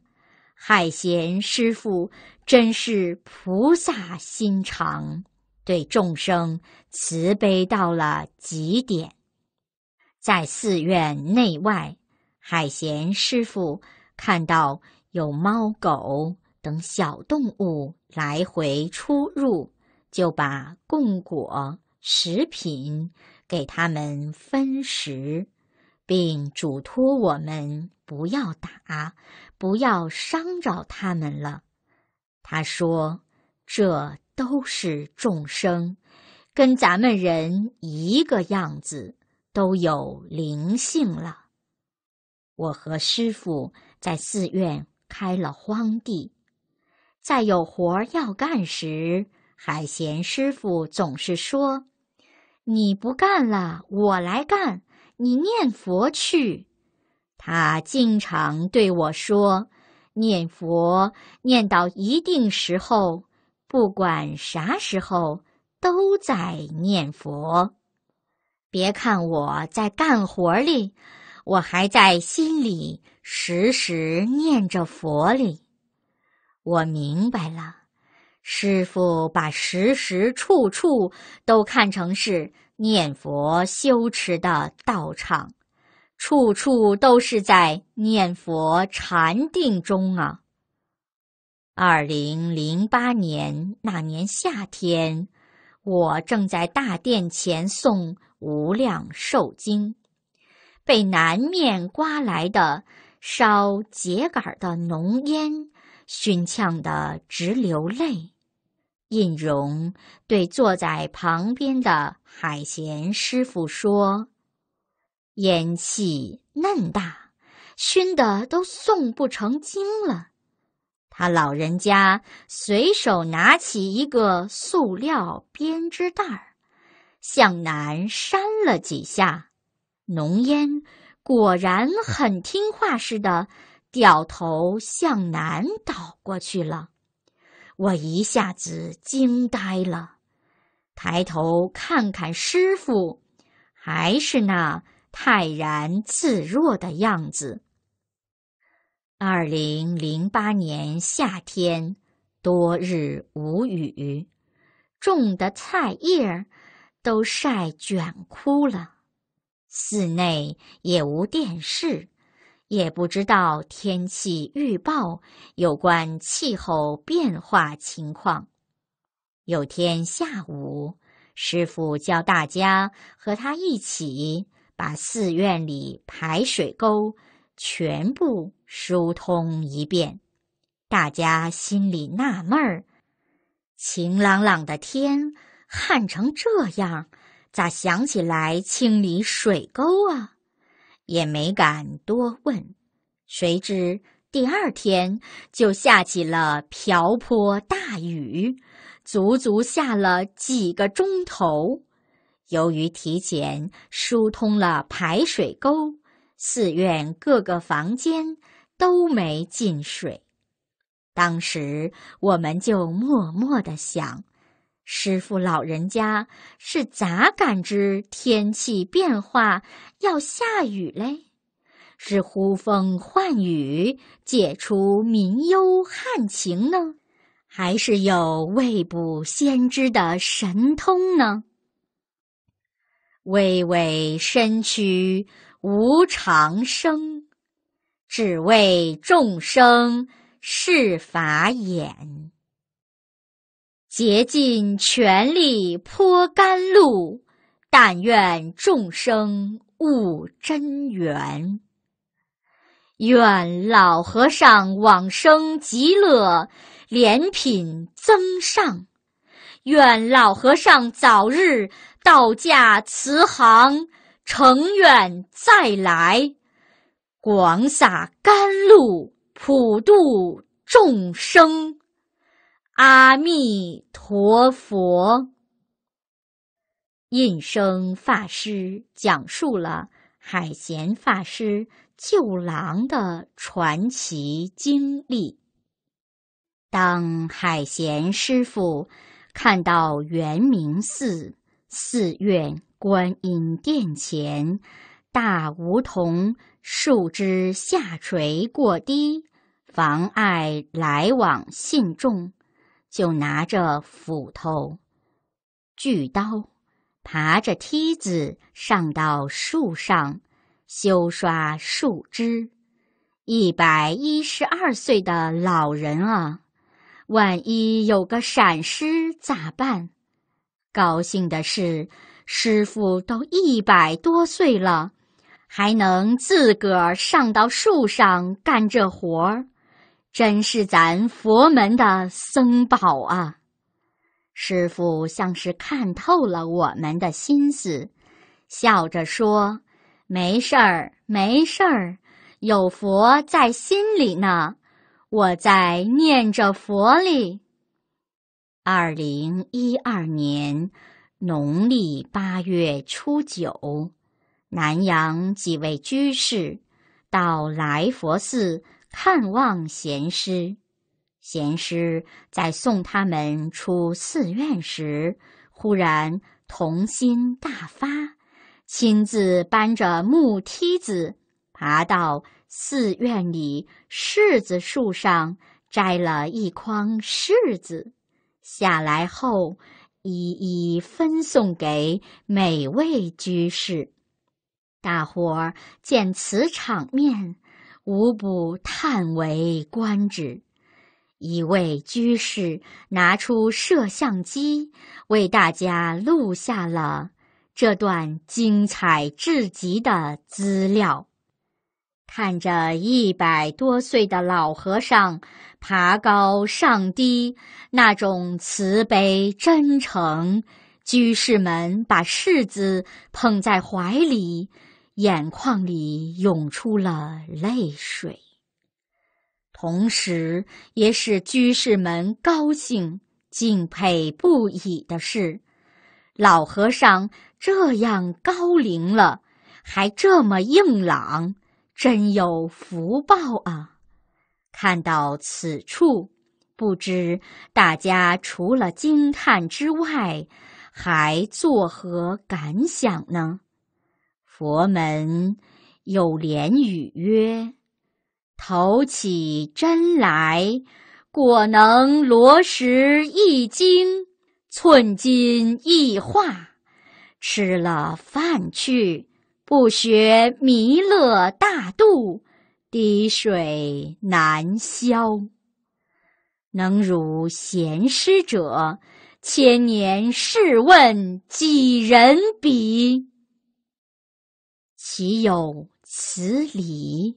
海贤师父真是菩萨心肠，对众生慈悲到了极点。在寺院内外，海贤师父看到有猫狗等小动物来回出入，就把供果食品给他们分食。并嘱托我们不要打，不要伤着他们了。他说：“这都是众生，跟咱们人一个样子，都有灵性了。”我和师傅在寺院开了荒地，在有活要干时，海贤师傅总是说：“你不干了，我来干。”你念佛去，他经常对我说：“念佛念到一定时候，不管啥时候都在念佛。别看我在干活里，我还在心里时时念着佛哩。”我明白了，师傅把时时处处都看成是。念佛修持的道场，处处都是在念佛禅定中啊。二零零八年那年夏天，我正在大殿前诵《无量寿经》，被南面刮来的烧秸秆的浓烟熏呛的直流泪。印荣对坐在旁边的。海贤师傅说：“烟气嫩大，熏得都送不成精了。”他老人家随手拿起一个塑料编织袋儿，向南扇了几下，浓烟果然很听话似的，掉头向南倒过去了。我一下子惊呆了。抬头看看师傅，还是那泰然自若的样子。二零零八年夏天，多日无雨，种的菜叶都晒卷枯了。寺内也无电视，也不知道天气预报有关气候变化情况。有天下午，师傅教大家和他一起把寺院里排水沟全部疏通一遍。大家心里纳闷儿：晴朗朗的天，旱成这样，咋想起来清理水沟啊？也没敢多问。谁知第二天就下起了瓢泼大雨。足足下了几个钟头，由于提前疏通了排水沟，寺院各个房间都没进水。当时我们就默默的想：师傅老人家是咋感知天气变化要下雨嘞？是呼风唤雨，解除民忧旱情呢？还是有未卜先知的神通呢。巍巍身躯无常生，只为众生示法眼，竭尽全力泼甘露，但愿众生悟真源。愿老和尚往生极乐。莲品增上，愿老和尚早日道驾慈航，承愿再来，广洒甘露，普度众生。阿弥陀佛。印生法师讲述了海贤法师救狼的传奇经历。当海贤师傅看到圆明寺寺院观音殿前大梧桐树枝下垂过低，妨碍来往信众，就拿着斧头、锯刀，爬着梯子上到树上修刷树枝。一百一十二岁的老人啊！万一有个闪失咋办？高兴的是，师傅都一百多岁了，还能自个儿上到树上干这活儿，真是咱佛门的僧宝啊！师傅像是看透了我们的心思，笑着说：“没事儿，没事儿，有佛在心里呢。”我在念着佛哩。二零一二年农历八月初九，南阳几位居士到来佛寺看望贤师。贤师在送他们出寺院时，忽然童心大发，亲自搬着木梯子爬到。寺院里柿子树上摘了一筐柿子，下来后一一分送给每位居士。大伙儿见此场面，无不叹为观止。一位居士拿出摄像机，为大家录下了这段精彩至极的资料。看着一百多岁的老和尚爬高上低，那种慈悲真诚，居士们把柿子捧在怀里，眼眶里涌出了泪水。同时，也使居士们高兴、敬佩不已的是，老和尚这样高龄了，还这么硬朗。真有福报啊！看到此处，不知大家除了惊叹之外，还作何感想呢？佛门有联语曰：“投起针来，果能罗石一经，寸金一化，吃了饭去。”不学弥勒大度，滴水难消。能如贤师者，千年试问几人比？岂有此理？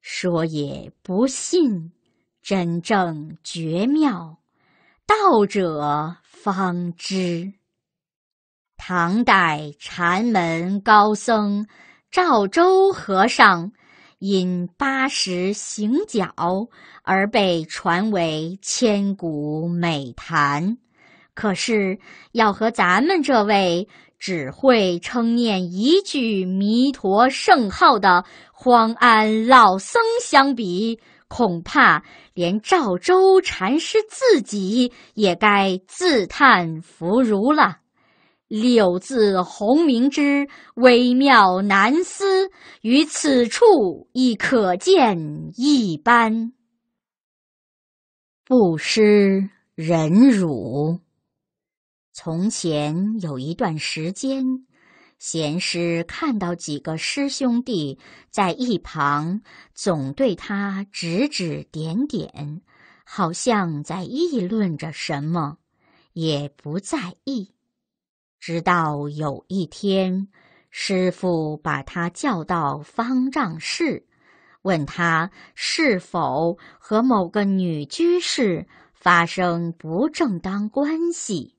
说也不信，真正绝妙，道者方知。唐代禅门高僧赵州和尚，因八十行脚而被传为千古美谈。可是，要和咱们这位只会称念一句“弥陀圣号”的荒安老僧相比，恐怕连赵州禅师自己也该自叹弗如了。柳字红，明之微妙难思，于此处亦可见一斑。不施忍辱。从前有一段时间，贤师看到几个师兄弟在一旁，总对他指指点点，好像在议论着什么，也不在意。直到有一天，师傅把他叫到方丈室，问他是否和某个女居士发生不正当关系，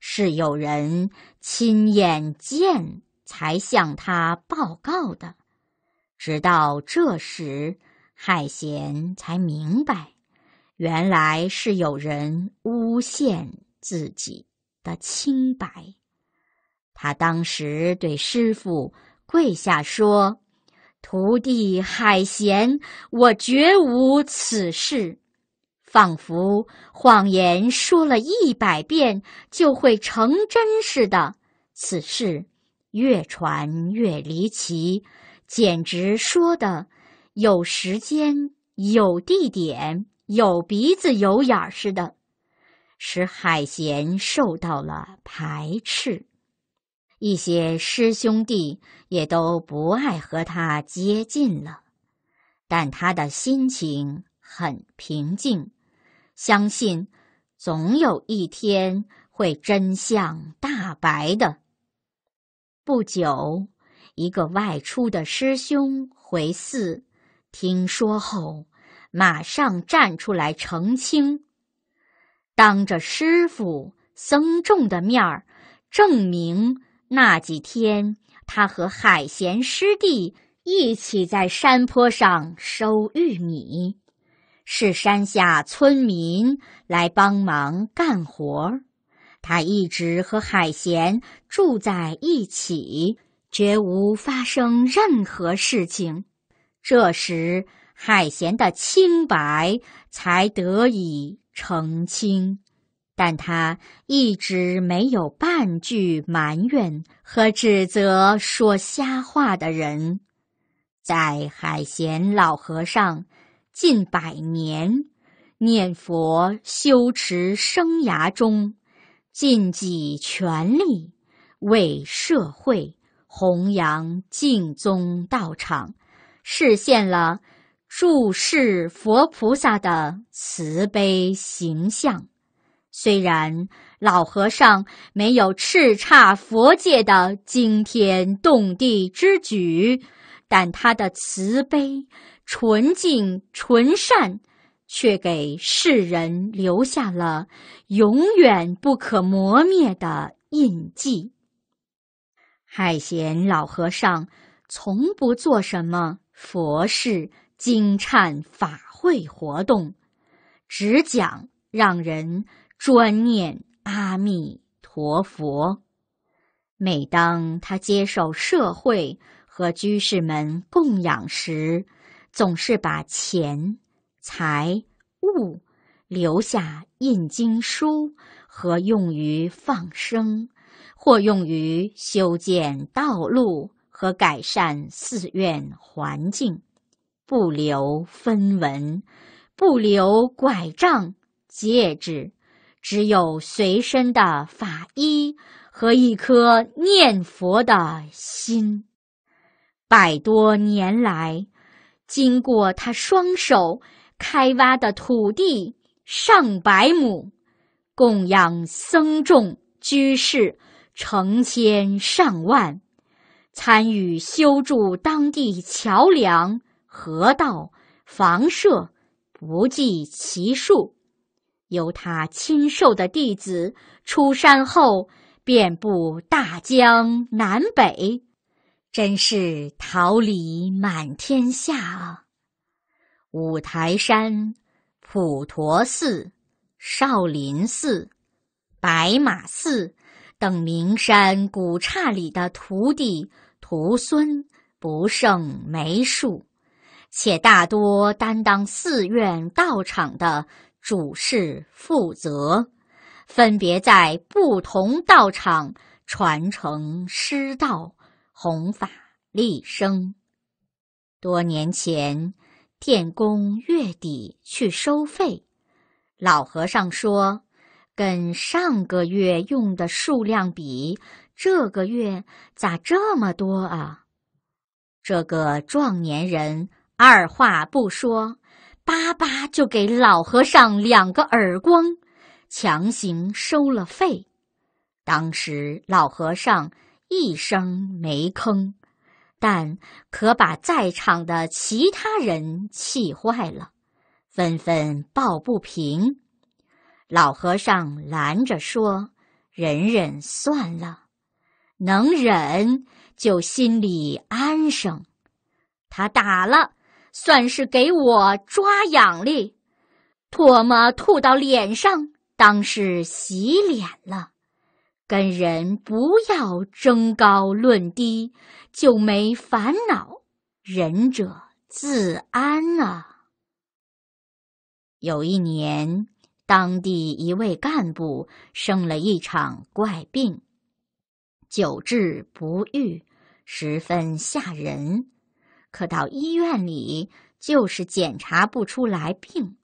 是有人亲眼见才向他报告的。直到这时，海贤才明白，原来是有人诬陷自己的清白。他当时对师傅跪下说：“徒弟海贤，我绝无此事。”仿佛谎言说了一百遍就会成真似的。此事越传越离奇，简直说的有时间、有地点、有鼻子有眼儿似的，使海贤受到了排斥。一些师兄弟也都不爱和他接近了，但他的心情很平静，相信总有一天会真相大白的。不久，一个外出的师兄回寺，听说后，马上站出来澄清，当着师傅、僧众的面儿，证明。那几天，他和海贤师弟一起在山坡上收玉米，是山下村民来帮忙干活。他一直和海贤住在一起，绝无发生任何事情。这时，海贤的清白才得以澄清。但他一直没有半句埋怨和指责说瞎话的人，在海贤老和尚近百年念佛修持生涯中，尽己全力为社会弘扬净宗道场，实现了注视佛菩萨的慈悲形象。虽然老和尚没有叱咤佛界的惊天动地之举，但他的慈悲、纯净、纯善，却给世人留下了永远不可磨灭的印记。海贤老和尚从不做什么佛事、惊忏法会活动，只讲让人。专念阿弥陀佛。每当他接受社会和居士们供养时，总是把钱财物留下印经书和用于放生，或用于修建道路和改善寺院环境，不留分文，不留拐杖、戒指。只有随身的法衣和一颗念佛的心。百多年来，经过他双手开挖的土地上百亩，供养僧众居士成千上万，参与修筑当地桥梁、河道、房舍，不计其数。由他亲授的弟子出山后，遍布大江南北，真是桃李满天下啊！五台山、普陀寺、少林寺、白马寺等名山古刹里的徒弟徒孙不胜枚数，且大多担当寺院道场的。主事负责，分别在不同道场传承师道、弘法立生。多年前，电工月底去收费，老和尚说：“跟上个月用的数量比，这个月咋这么多啊？”这个壮年人二话不说。叭叭就给老和尚两个耳光，强行收了费。当时老和尚一声没吭，但可把在场的其他人气坏了，纷纷抱不平。老和尚拦着说：“忍忍算了，能忍就心里安生。”他打了。算是给我抓痒哩，唾沫吐到脸上，当是洗脸了。跟人不要争高论低，就没烦恼，仁者自安啊。有一年，当地一位干部生了一场怪病，久治不愈，十分吓人。可到医院里就是检查不出来病，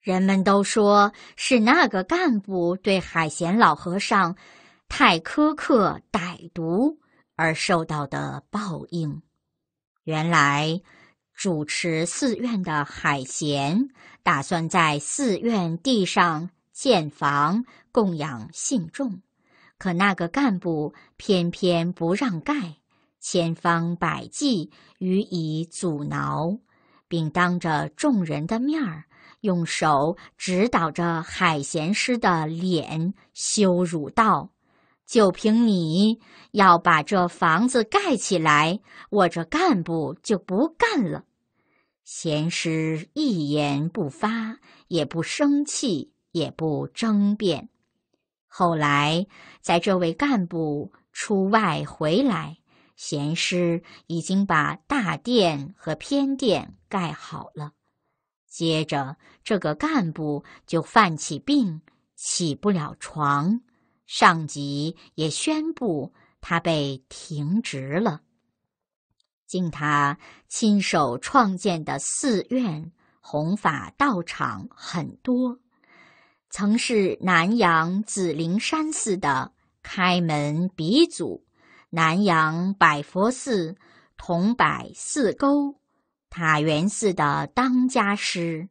人们都说是那个干部对海贤老和尚太苛刻、歹毒而受到的报应。原来，主持寺院的海贤打算在寺院地上建房供养信众，可那个干部偏偏不让盖。千方百计予以阻挠，并当着众人的面儿，用手指导着海贤师的脸，羞辱道：“就凭你要把这房子盖起来，我这干部就不干了。”贤师一言不发，也不生气，也不争辩。后来，在这位干部出外回来。贤师已经把大殿和偏殿盖好了，接着这个干部就犯起病，起不了床，上级也宣布他被停职了。经他亲手创建的寺院、弘法道场很多，曾是南阳紫灵山寺的开门鼻祖。南阳百佛寺、桐柏寺沟、塔元寺的当家师，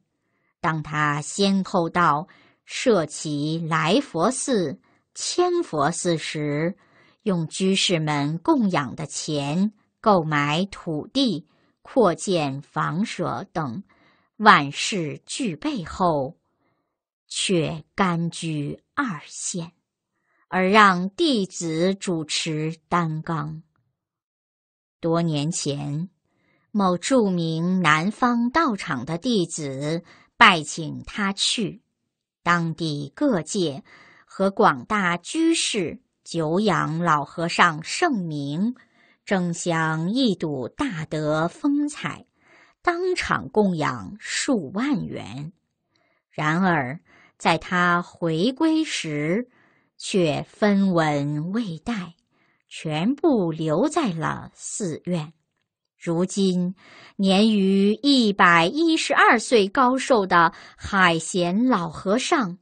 当他先后到社旗来佛寺、千佛寺时，用居士们供养的钱购买土地、扩建房舍等，万事俱备后，却甘居二线。而让弟子主持担纲。多年前，某著名南方道场的弟子拜请他去，当地各界和广大居士久仰老和尚盛名，争相一睹大德风采，当场供养数万元。然而，在他回归时，却分文未带，全部留在了寺院。如今年逾一百一十二岁高寿的海贤老和尚，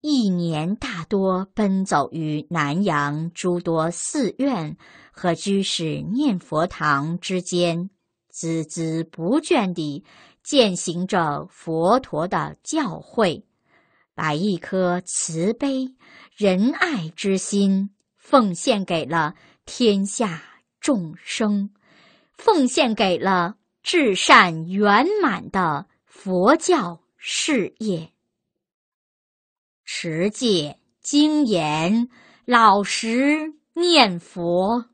一年大多奔走于南阳诸多寺院和居士念佛堂之间，孜孜不倦地践行着佛陀的教诲，把一颗慈悲。仁爱之心奉献给了天下众生，奉献给了至善圆满的佛教事业。持戒精严，老实念佛，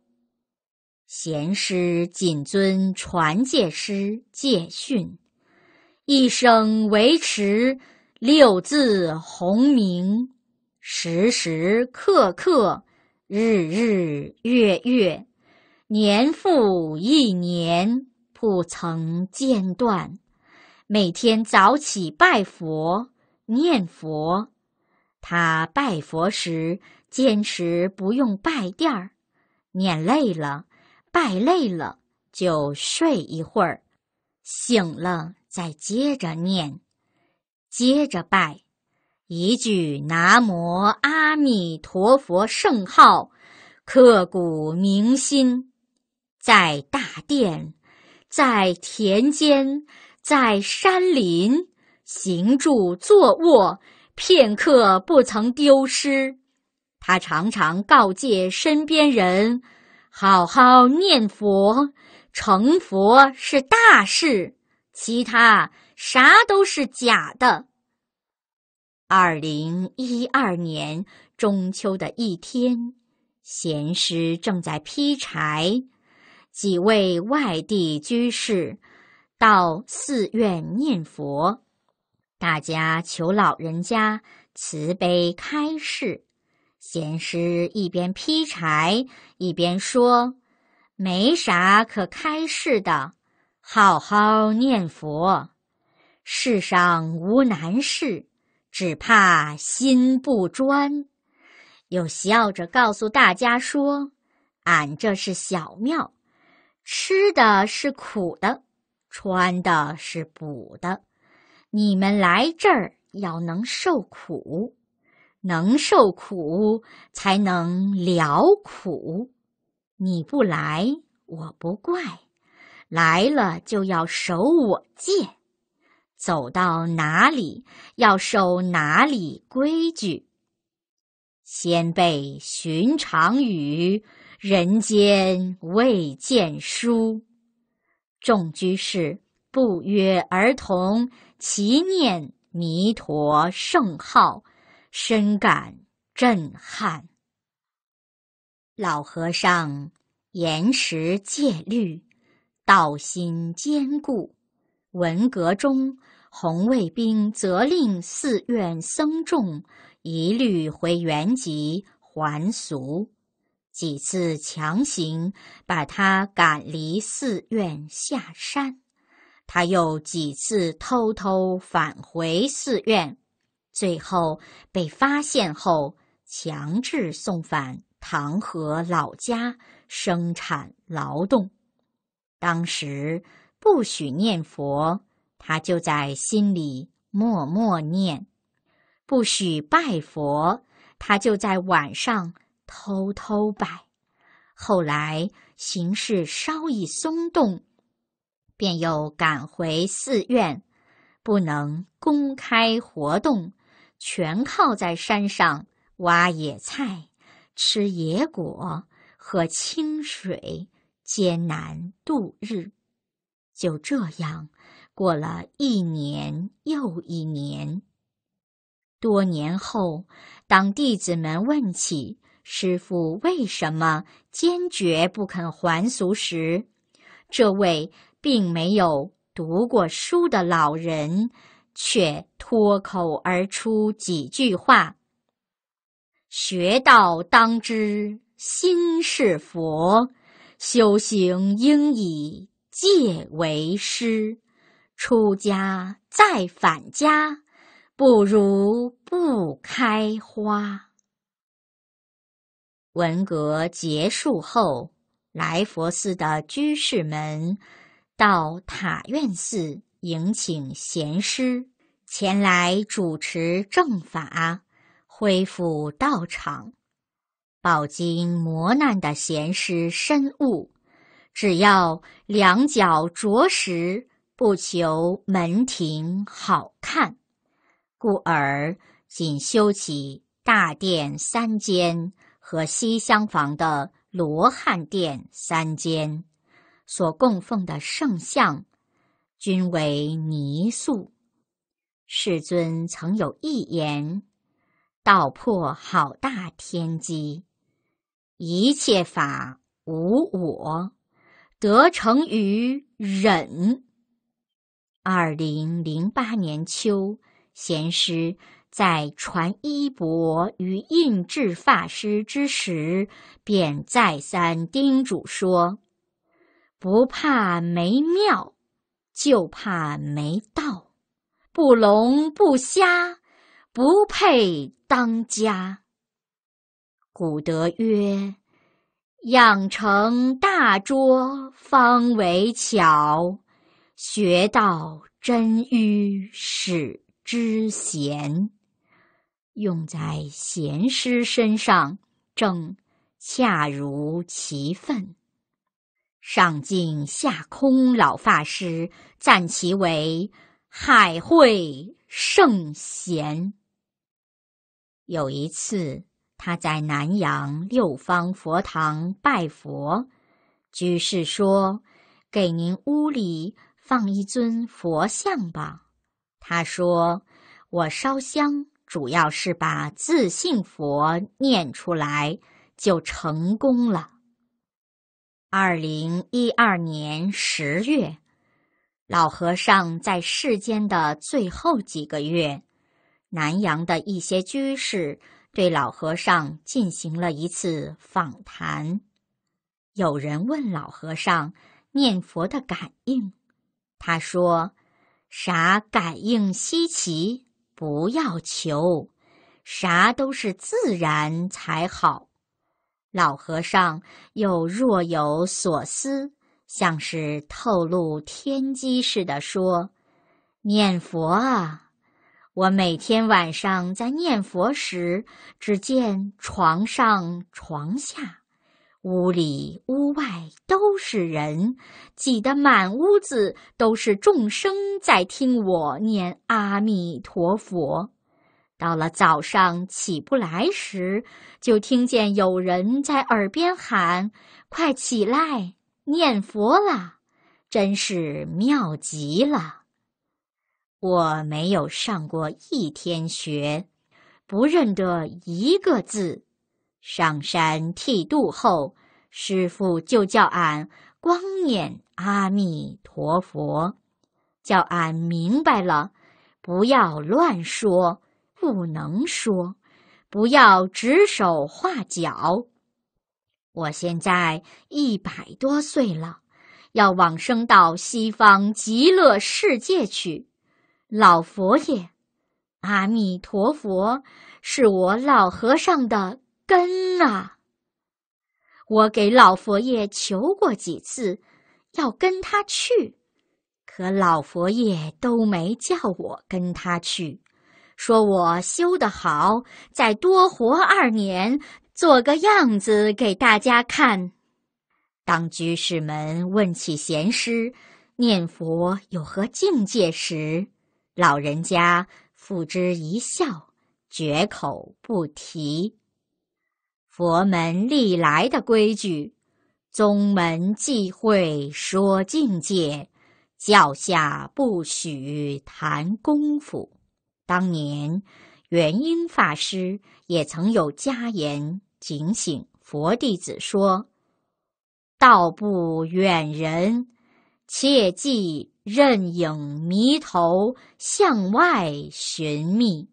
贤师谨遵传戒师戒训，一生维持六字洪名。时时刻刻，日日月月，年复一年，不曾间断。每天早起拜佛、念佛。他拜佛时坚持不用拜垫儿，念累了、拜累了就睡一会儿，醒了再接着念，接着拜。一句“南无阿弥陀佛”圣号，刻骨铭心，在大殿，在田间，在山林，行住坐卧，片刻不曾丢失。他常常告诫身边人：“好好念佛，成佛是大事，其他啥都是假的。”二零一二年中秋的一天，贤师正在劈柴，几位外地居士到寺院念佛，大家求老人家慈悲开示。贤师一边劈柴一边说：“没啥可开示的，好好念佛，世上无难事。”只怕心不专，又笑着告诉大家说：“俺这是小庙，吃的是苦的，穿的是补的。你们来这儿要能受苦，能受苦才能了苦。你不来，我不怪；来了就要守我戒。”走到哪里要守哪里规矩。先辈寻常语，人间未见书。众居士不约而同齐念弥陀圣号，深感震撼。老和尚严持戒律，道心坚固，文革中。红卫兵责令寺院僧众一律回原籍还俗，几次强行把他赶离寺院下山，他又几次偷偷返回寺院，最后被发现后强制送返唐河老家生产劳动，当时不许念佛。他就在心里默默念：“不许拜佛。”他就在晚上偷偷拜。后来形势稍一松动，便又赶回寺院，不能公开活动，全靠在山上挖野菜、吃野果、喝清水，艰难度日。就这样。过了一年又一年，多年后，当弟子们问起师傅为什么坚决不肯还俗时，这位并没有读过书的老人却脱口而出几句话：“学道当知心是佛，修行应以戒为师。”出家再返家，不如不开花。文革结束后，来佛寺的居士们到塔院寺迎请贤师前来主持正法，恢复道场。饱经磨难的贤师深悟：只要两脚着实。不求门庭好看，故而仅修起大殿三间和西厢房的罗汉殿三间，所供奉的圣像均为泥塑。世尊曾有一言，道破好大天机：一切法无我，得成于忍。二零零八年秋，贤师在传衣钵与印制发师之时，便再三叮嘱说：“不怕没庙，就怕没道；不聋不瞎，不配当家。”古德曰：“养成大拙，方为巧。”学到真愚始知贤，用在贤师身上正恰如其分。上敬下空老法师赞其为海会圣贤。有一次，他在南阳六方佛堂拜佛，居士说：“给您屋里。”放一尊佛像吧，他说：“我烧香主要是把自信佛念出来就成功了。”二零一二年十月，老和尚在世间的最后几个月，南阳的一些居士对老和尚进行了一次访谈。有人问老和尚念佛的感应。他说：“啥感应稀奇，不要求，啥都是自然才好。”老和尚又若有所思，像是透露天机似的说：“念佛啊，我每天晚上在念佛时，只见床上床下。”屋里屋外都是人，挤得满屋子都是众生在听我念阿弥陀佛。到了早上起不来时，就听见有人在耳边喊：“快起来念佛啦！”真是妙极了。我没有上过一天学，不认得一个字。上山剃度后，师傅就叫俺光念阿弥陀佛，叫俺明白了，不要乱说，不能说，不要指手画脚。我现在一百多岁了，要往生到西方极乐世界去。老佛爷，阿弥陀佛是我老和尚的。跟呐，我给老佛爷求过几次，要跟他去，可老佛爷都没叫我跟他去，说我修得好，再多活二年，做个样子给大家看。当居士们问起贤师念佛有何境界时，老人家付之一笑，绝口不提。佛门历来的规矩，宗门忌讳说境界，教下不许谈功夫。当年元英法师也曾有家言警醒佛弟子说：“道不远人，切忌任影迷头向外寻觅，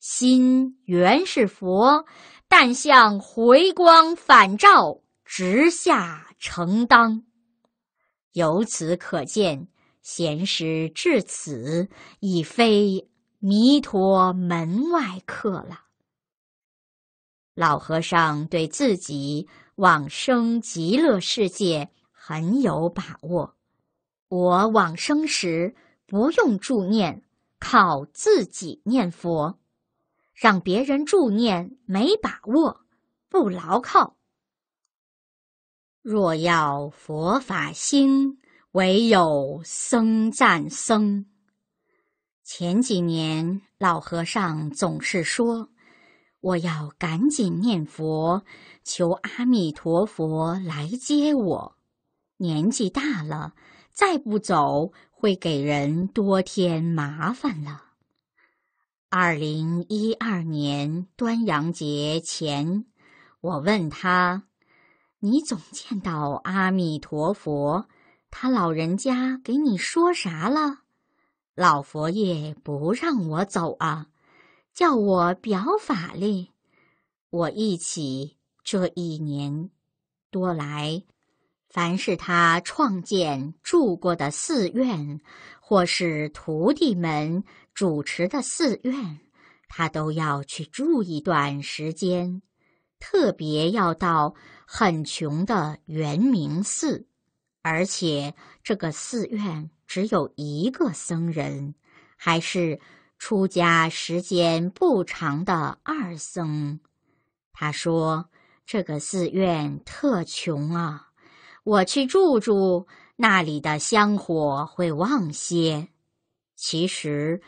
心原是佛。”但向回光返照，直下承当。由此可见，贤时至此已非弥陀门外客了。老和尚对自己往生极乐世界很有把握。我往生时不用助念，靠自己念佛。让别人助念没把握，不牢靠。若要佛法兴，唯有僧赞僧。前几年老和尚总是说：“我要赶紧念佛，求阿弥陀佛来接我。年纪大了，再不走会给人多添麻烦了。”二零一二年端阳节前，我问他：“你总见到阿弥陀佛，他老人家给你说啥了？”老佛爷不让我走啊，叫我表法力。我忆起这一年多来，凡是他创建住过的寺院，或是徒弟们。主持的寺院，他都要去住一段时间，特别要到很穷的圆明寺，而且这个寺院只有一个僧人，还是出家时间不长的二僧。他说：“这个寺院特穷啊，我去住住，那里的香火会旺些。”其实。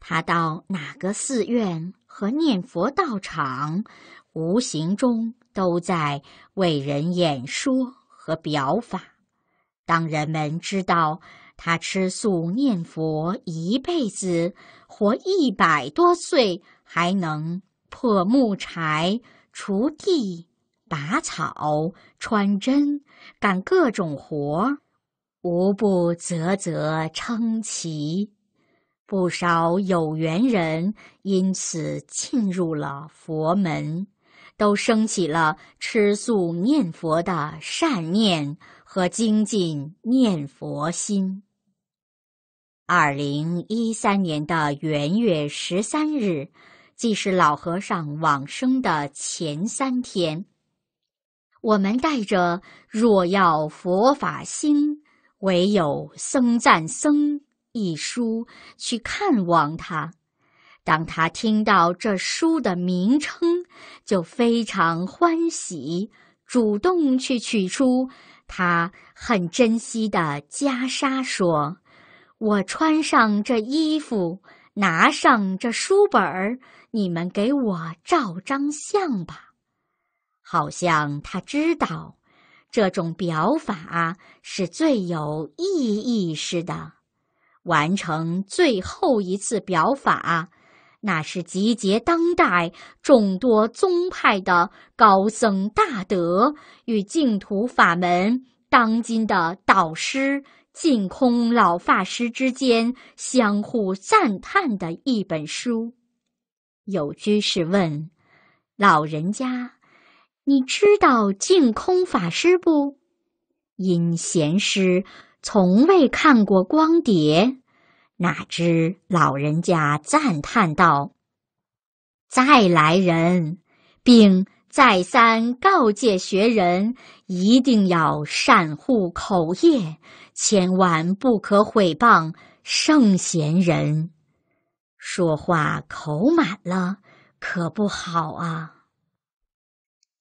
他到哪个寺院和念佛道场，无形中都在为人演说和表法。当人们知道他吃素念佛一辈子，活一百多岁，还能破木柴、锄地、拔草、穿针、干各种活儿，无不啧啧称奇。不少有缘人因此进入了佛门，都升起了吃素念佛的善念和精进念佛心。二零一三年的元月十三日，即是老和尚往生的前三天，我们带着“若要佛法兴，唯有僧赞僧”。一书去看望他，当他听到这书的名称，就非常欢喜，主动去取出他很珍惜的袈裟，说：“我穿上这衣服，拿上这书本儿，你们给我照张相吧。”好像他知道，这种表法是最有意义似的。完成最后一次表法，那是集结当代众多宗派的高僧大德与净土法门当今的导师净空老法师之间相互赞叹的一本书。有居士问：“老人家，你知道净空法师不？”因贤师。从未看过光碟，哪知老人家赞叹道：“再来人，并再三告诫学人，一定要善护口业，千万不可毁谤圣贤人。说话口满了，可不好啊。”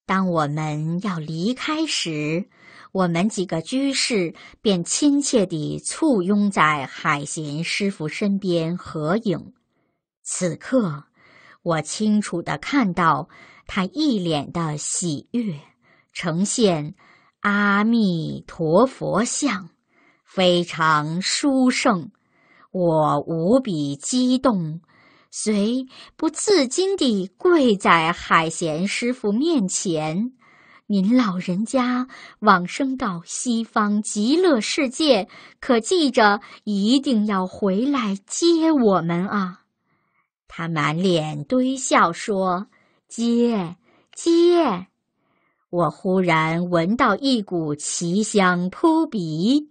当我们要离开时。我们几个居士便亲切地簇拥在海贤师傅身边合影。此刻，我清楚地看到他一脸的喜悦，呈现阿弥陀佛像，非常殊胜。我无比激动，遂不自禁地跪在海贤师傅面前。您老人家往生到西方极乐世界，可记着一定要回来接我们啊！他满脸堆笑说：“接，接！”我忽然闻到一股奇香扑鼻，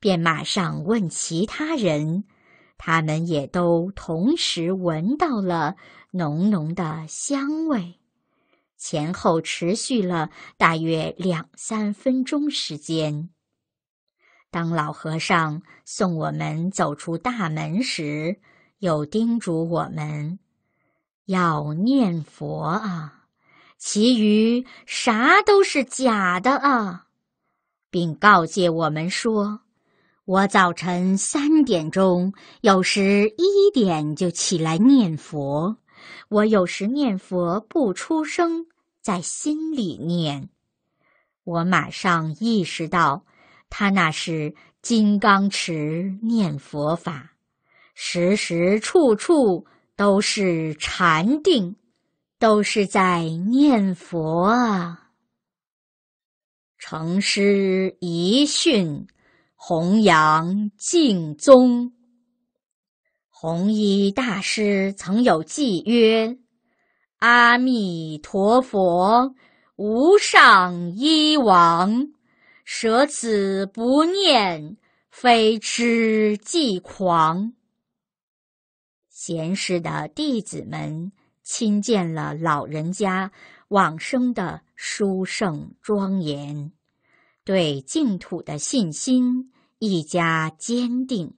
便马上问其他人，他们也都同时闻到了浓浓的香味。前后持续了大约两三分钟时间。当老和尚送我们走出大门时，又叮嘱我们要念佛啊，其余啥都是假的啊，并告诫我们说：“我早晨三点钟，有时一点就起来念佛。”我有时念佛不出声，在心里念。我马上意识到，他那是金刚持念佛法，时时处处都是禅定，都是在念佛啊！成师遗训，弘扬敬宗。红衣大师曾有偈曰：“阿弥陀佛，无上医王，舍此不念，非痴即狂。”贤士的弟子们亲见了老人家往生的殊胜庄严，对净土的信心愈加坚定。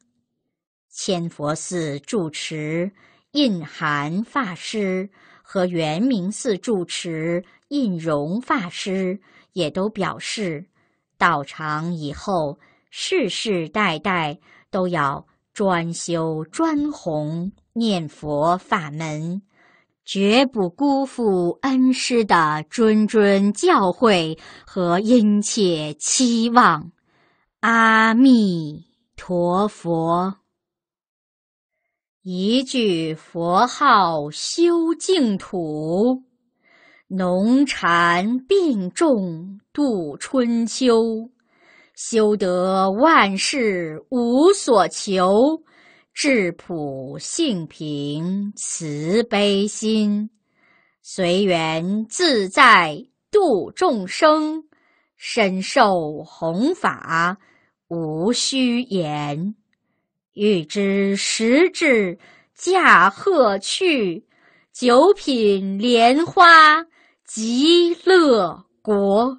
千佛寺住持印寒法师和圆明寺住持印荣法师也都表示，道场以后世世代代都要专修专弘念佛法门，绝不辜负恩师的谆谆教诲和殷切期望。阿弥陀佛。一句佛号修净土，农禅并重度春秋，修得万事无所求，质朴性平慈悲心，随缘自在度众生，深受弘法无需言。欲知时至，驾鹤去；九品莲花，极乐国。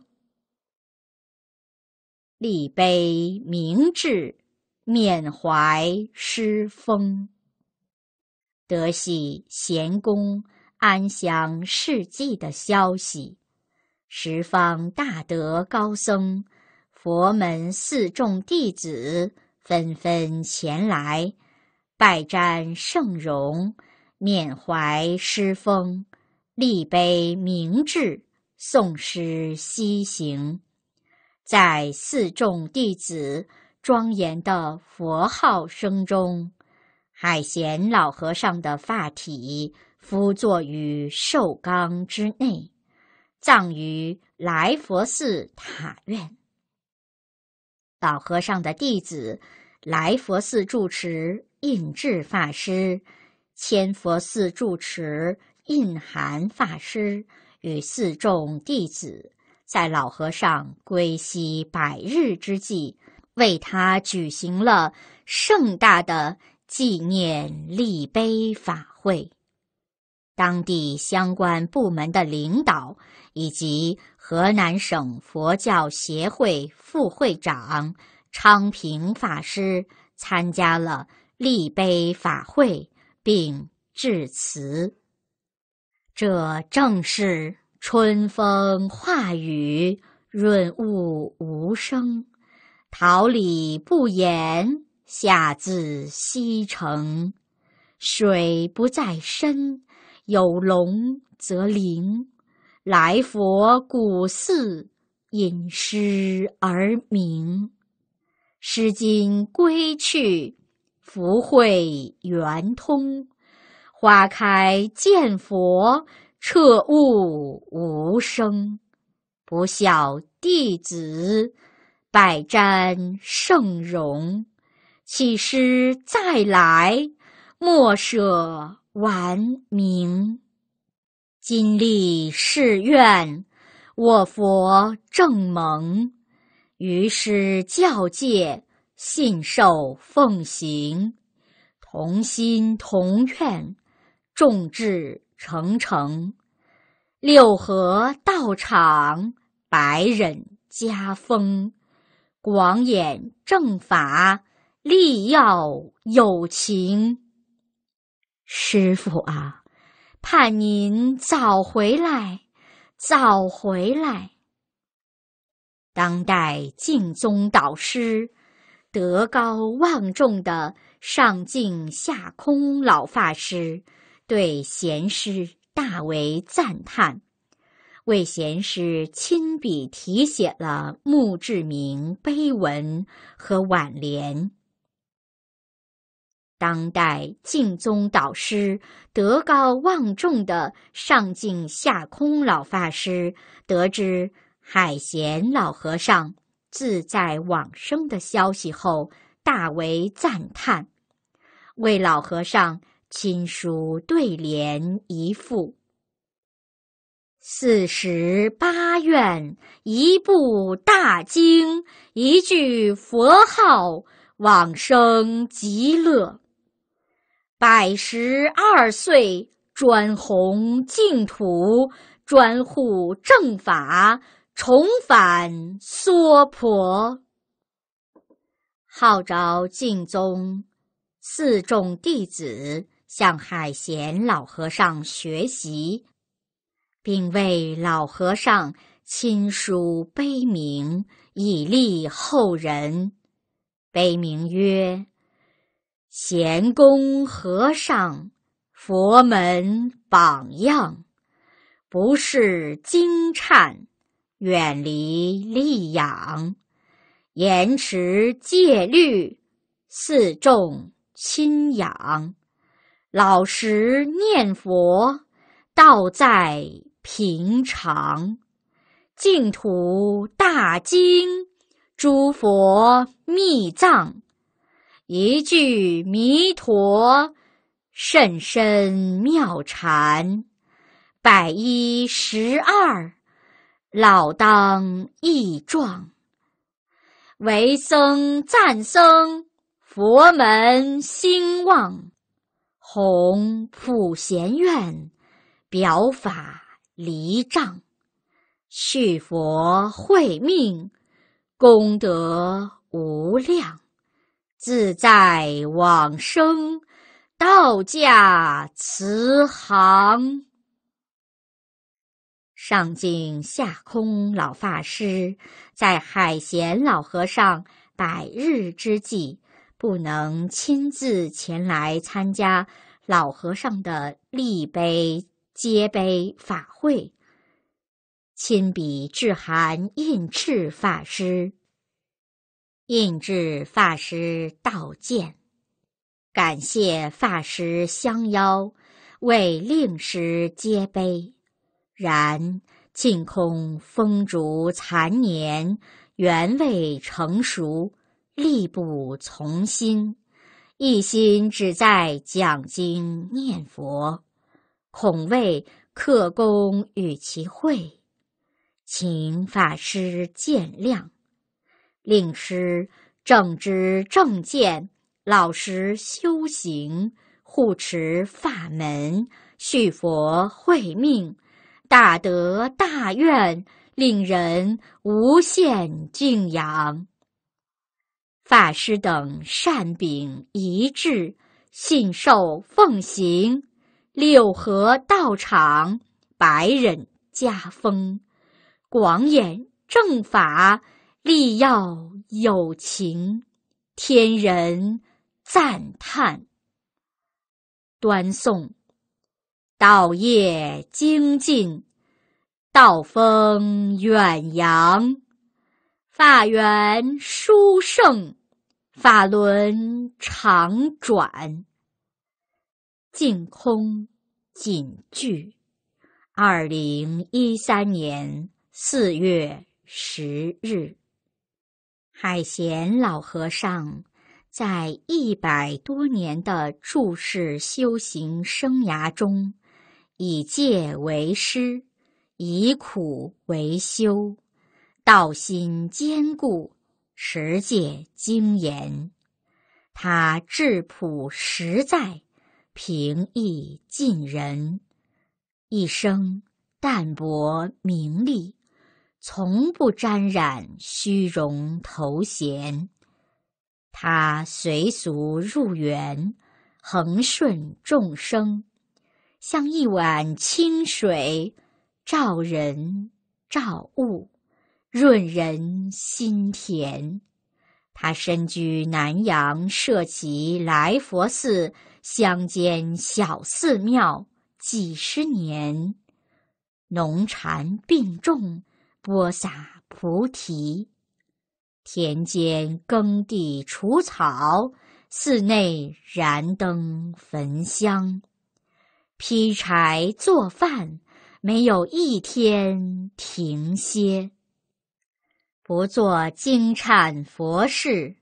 立碑铭志，缅怀师风。得系贤公安详世纪的消息，十方大德高僧、佛门四众弟子。纷纷前来，拜瞻圣容，缅怀诗风，立碑铭志，诵诗西行。在四众弟子庄严的佛号声中，海贤老和尚的法体趺坐于寿缸之内，葬于来佛寺塔院。老和尚的弟子。来佛寺住持印智法师、千佛寺住持印寒法师与四众弟子，在老和尚归西百日之际，为他举行了盛大的纪念立碑法会。当地相关部门的领导以及河南省佛教协会副会长。昌平法师参加了立碑法会，并致辞。这正是春风化雨，润物无声；桃李不言，下自西城。水不在深，有龙则灵。来佛古寺，隐诗而名。诗今归去，福慧圆通；花开见佛，彻悟无声。不孝弟子，百沾圣容。起师再来，莫舍完名。今立誓愿，我佛正蒙。于是教戒，信受奉行，同心同愿，众志成城。六合道场，百忍家风，广演正法，利要有情。师傅啊，盼您早回来，早回来。当代敬宗导师、德高望重的上敬下空老法师，对贤师大为赞叹，为贤师亲笔题写了墓志铭、碑文和挽联。当代敬宗导师、德高望重的上敬下空老法师得知。海贤老和尚自在往生的消息后，大为赞叹，为老和尚亲书对联一副：“四十八愿一部大经，一句佛号往生极乐，百十二岁专弘净土，专护正法。”重返娑婆，号召净宗四众弟子向海贤老和尚学习，并为老和尚亲书碑铭，以立后人。碑铭曰：“贤公和尚，佛门榜样，不是惊颤。”远离利养，严持戒律，四众亲仰，老实念佛，道在平常。净土大经，诸佛密藏，一句弥陀，甚深妙禅，百一十二。老当益壮，为僧赞僧，佛门兴旺。弘普贤愿，表法离障，续佛慧命，功德无量，自在往生，道驾慈航。上敬下空老法师，在海贤老和尚百日之际，不能亲自前来参加老和尚的立碑揭碑法会，亲笔致函印赤法师。印智法师道见，感谢法师相邀，为令师揭碑。然净空风烛残年，原未成熟，力不从心，一心只在讲经念佛，恐未克功与其会，请法师见谅。令师正知正见，老实修行，护持法门，续佛慧命。大德大愿，令人无限敬仰。法师等善秉一志，信受奉行，六合道场，百忍家风，广演正法，利要有情，天人赞叹，端诵。道业精进，道风远扬，法缘殊胜，法轮常转。净空谨具二零一三年四月十日，海贤老和尚在一百多年的注释修行生涯中。以戒为师，以苦为修，道心坚固，持戒精严。他质朴实在，平易近人，一生淡泊名利，从不沾染虚荣头衔。他随俗入园，恒顺众生。像一碗清水，照人照物，润人心田。他身居南阳，设起来佛寺，乡间小寺庙几十年，农禅并重，播撒菩提。田间耕地除草，寺内燃灯焚香。劈柴做饭，没有一天停歇。不做经忏佛事，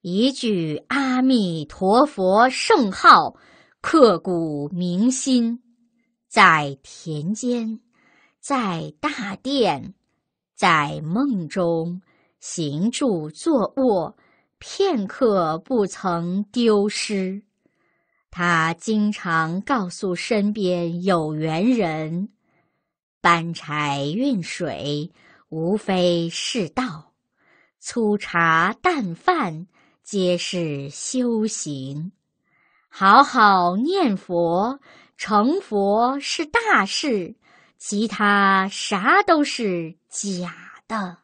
一句阿弥陀佛圣号，刻骨铭心。在田间，在大殿，在梦中，行住坐卧，片刻不曾丢失。他经常告诉身边有缘人：“搬柴运水，无非是道；粗茶淡饭，皆是修行。好好念佛，成佛是大事，其他啥都是假的。”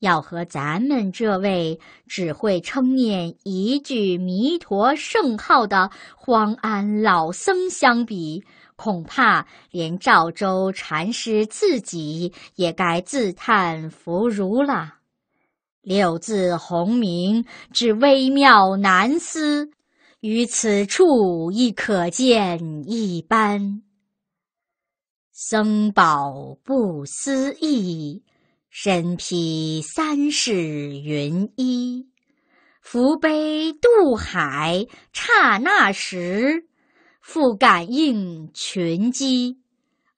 要和咱们这位只会称念一句弥陀圣号的荒庵老僧相比，恐怕连赵州禅师自己也该自叹弗如了。六字洪名之微妙难思，于此处亦可见一斑。僧宝不思议。身披三世云衣，扶碑渡海刹那时，复感应群机，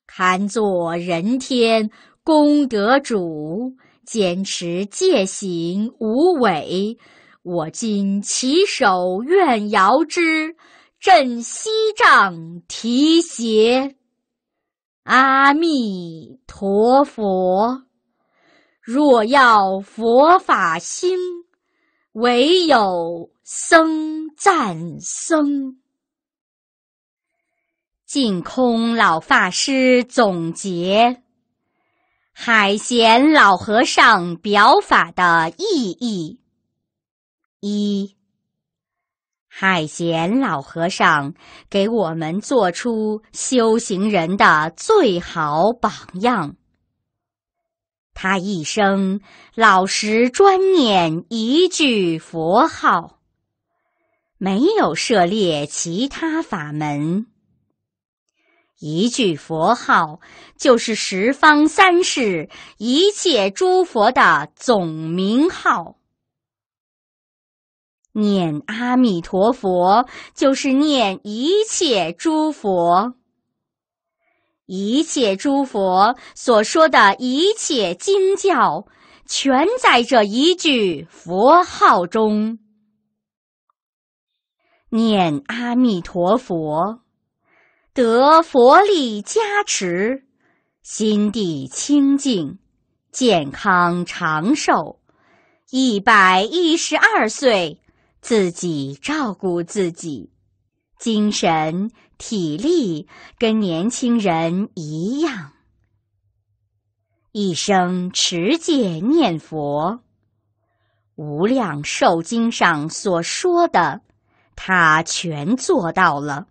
堪作人天功德主。坚持戒行无伪，我今起手愿摇之，振西杖提携。阿弥陀佛。若要佛法兴，唯有僧赞僧。净空老法师总结海贤老和尚表法的意义：一、海贤老和尚给我们做出修行人的最好榜样。他一生老实专念一句佛号，没有涉猎其他法门。一句佛号就是十方三世一切诸佛的总名号，念阿弥陀佛就是念一切诸佛。一切诸佛所说的一切经教，全在这一句佛号中。念阿弥陀佛，得佛力加持，心地清净，健康长寿，一百一十二岁，自己照顾自己，精神。体力跟年轻人一样，一生持戒念佛，无量寿经上所说的，他全做到了。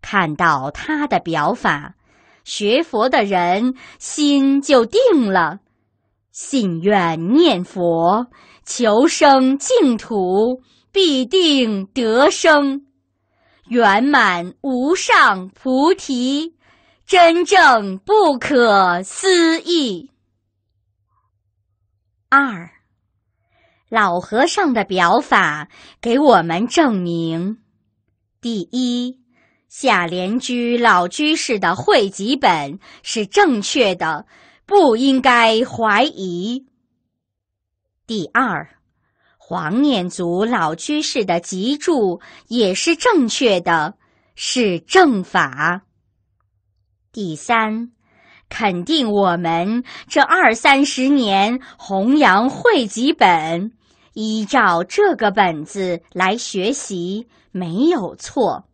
看到他的表法，学佛的人心就定了，信愿念佛，求生净土，必定得生。圆满无上菩提，真正不可思议。二，老和尚的表法给我们证明：第一，下莲居老居士的汇集本是正确的，不应该怀疑。第二。黄念祖老居士的集注也是正确的，是正法。第三，肯定我们这二三十年弘扬汇集本，依照这个本子来学习没有错。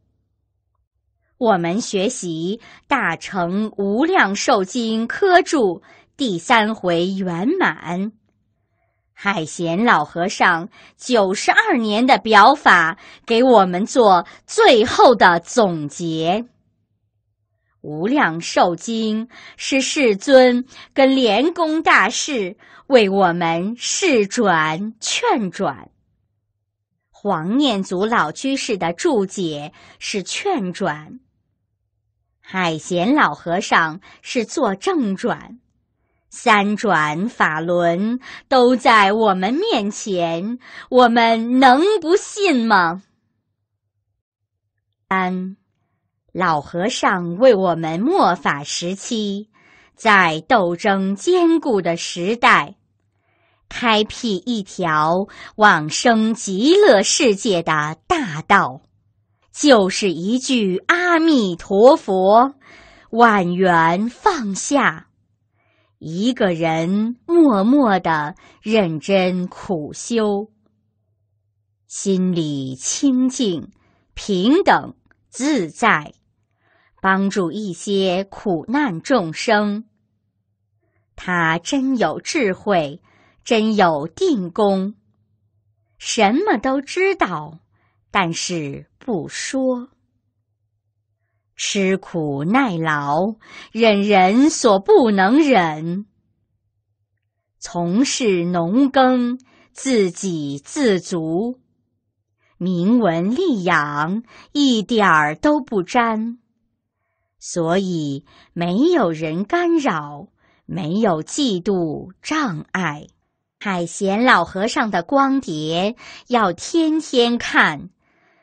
我们学习《大乘无量寿经》科注第三回圆满。海贤老和尚九十二年的表法，给我们做最后的总结。《无量寿经》是世尊跟莲公大士为我们示转劝转。黄念祖老居士的注解是劝转，海贤老和尚是做正转。三转法轮都在我们面前，我们能不信吗？三老和尚为我们末法时期，在斗争坚固的时代，开辟一条往生极乐世界的大道，就是一句阿弥陀佛，万缘放下。一个人默默的认真苦修，心里清净、平等、自在，帮助一些苦难众生。他真有智慧，真有定功，什么都知道，但是不说。吃苦耐劳，忍人所不能忍；从事农耕，自给自足，名闻利养一点儿都不沾，所以没有人干扰，没有嫉妒障碍。海贤老和尚的光碟要天天看，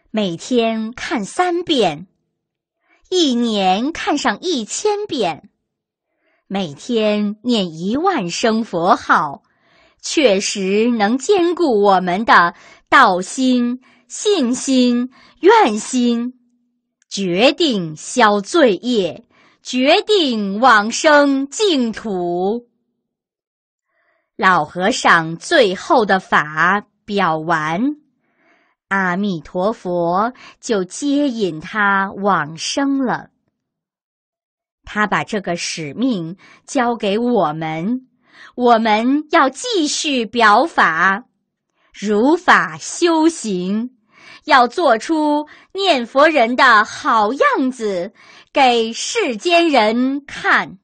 每天看三遍。一年看上一千遍，每天念一万声佛号，确实能兼顾我们的道心、信心、愿心，决定消罪业，决定往生净土。老和尚最后的法表完。阿弥陀佛，就接引他往生了。他把这个使命交给我们，我们要继续表法，如法修行，要做出念佛人的好样子给世间人看。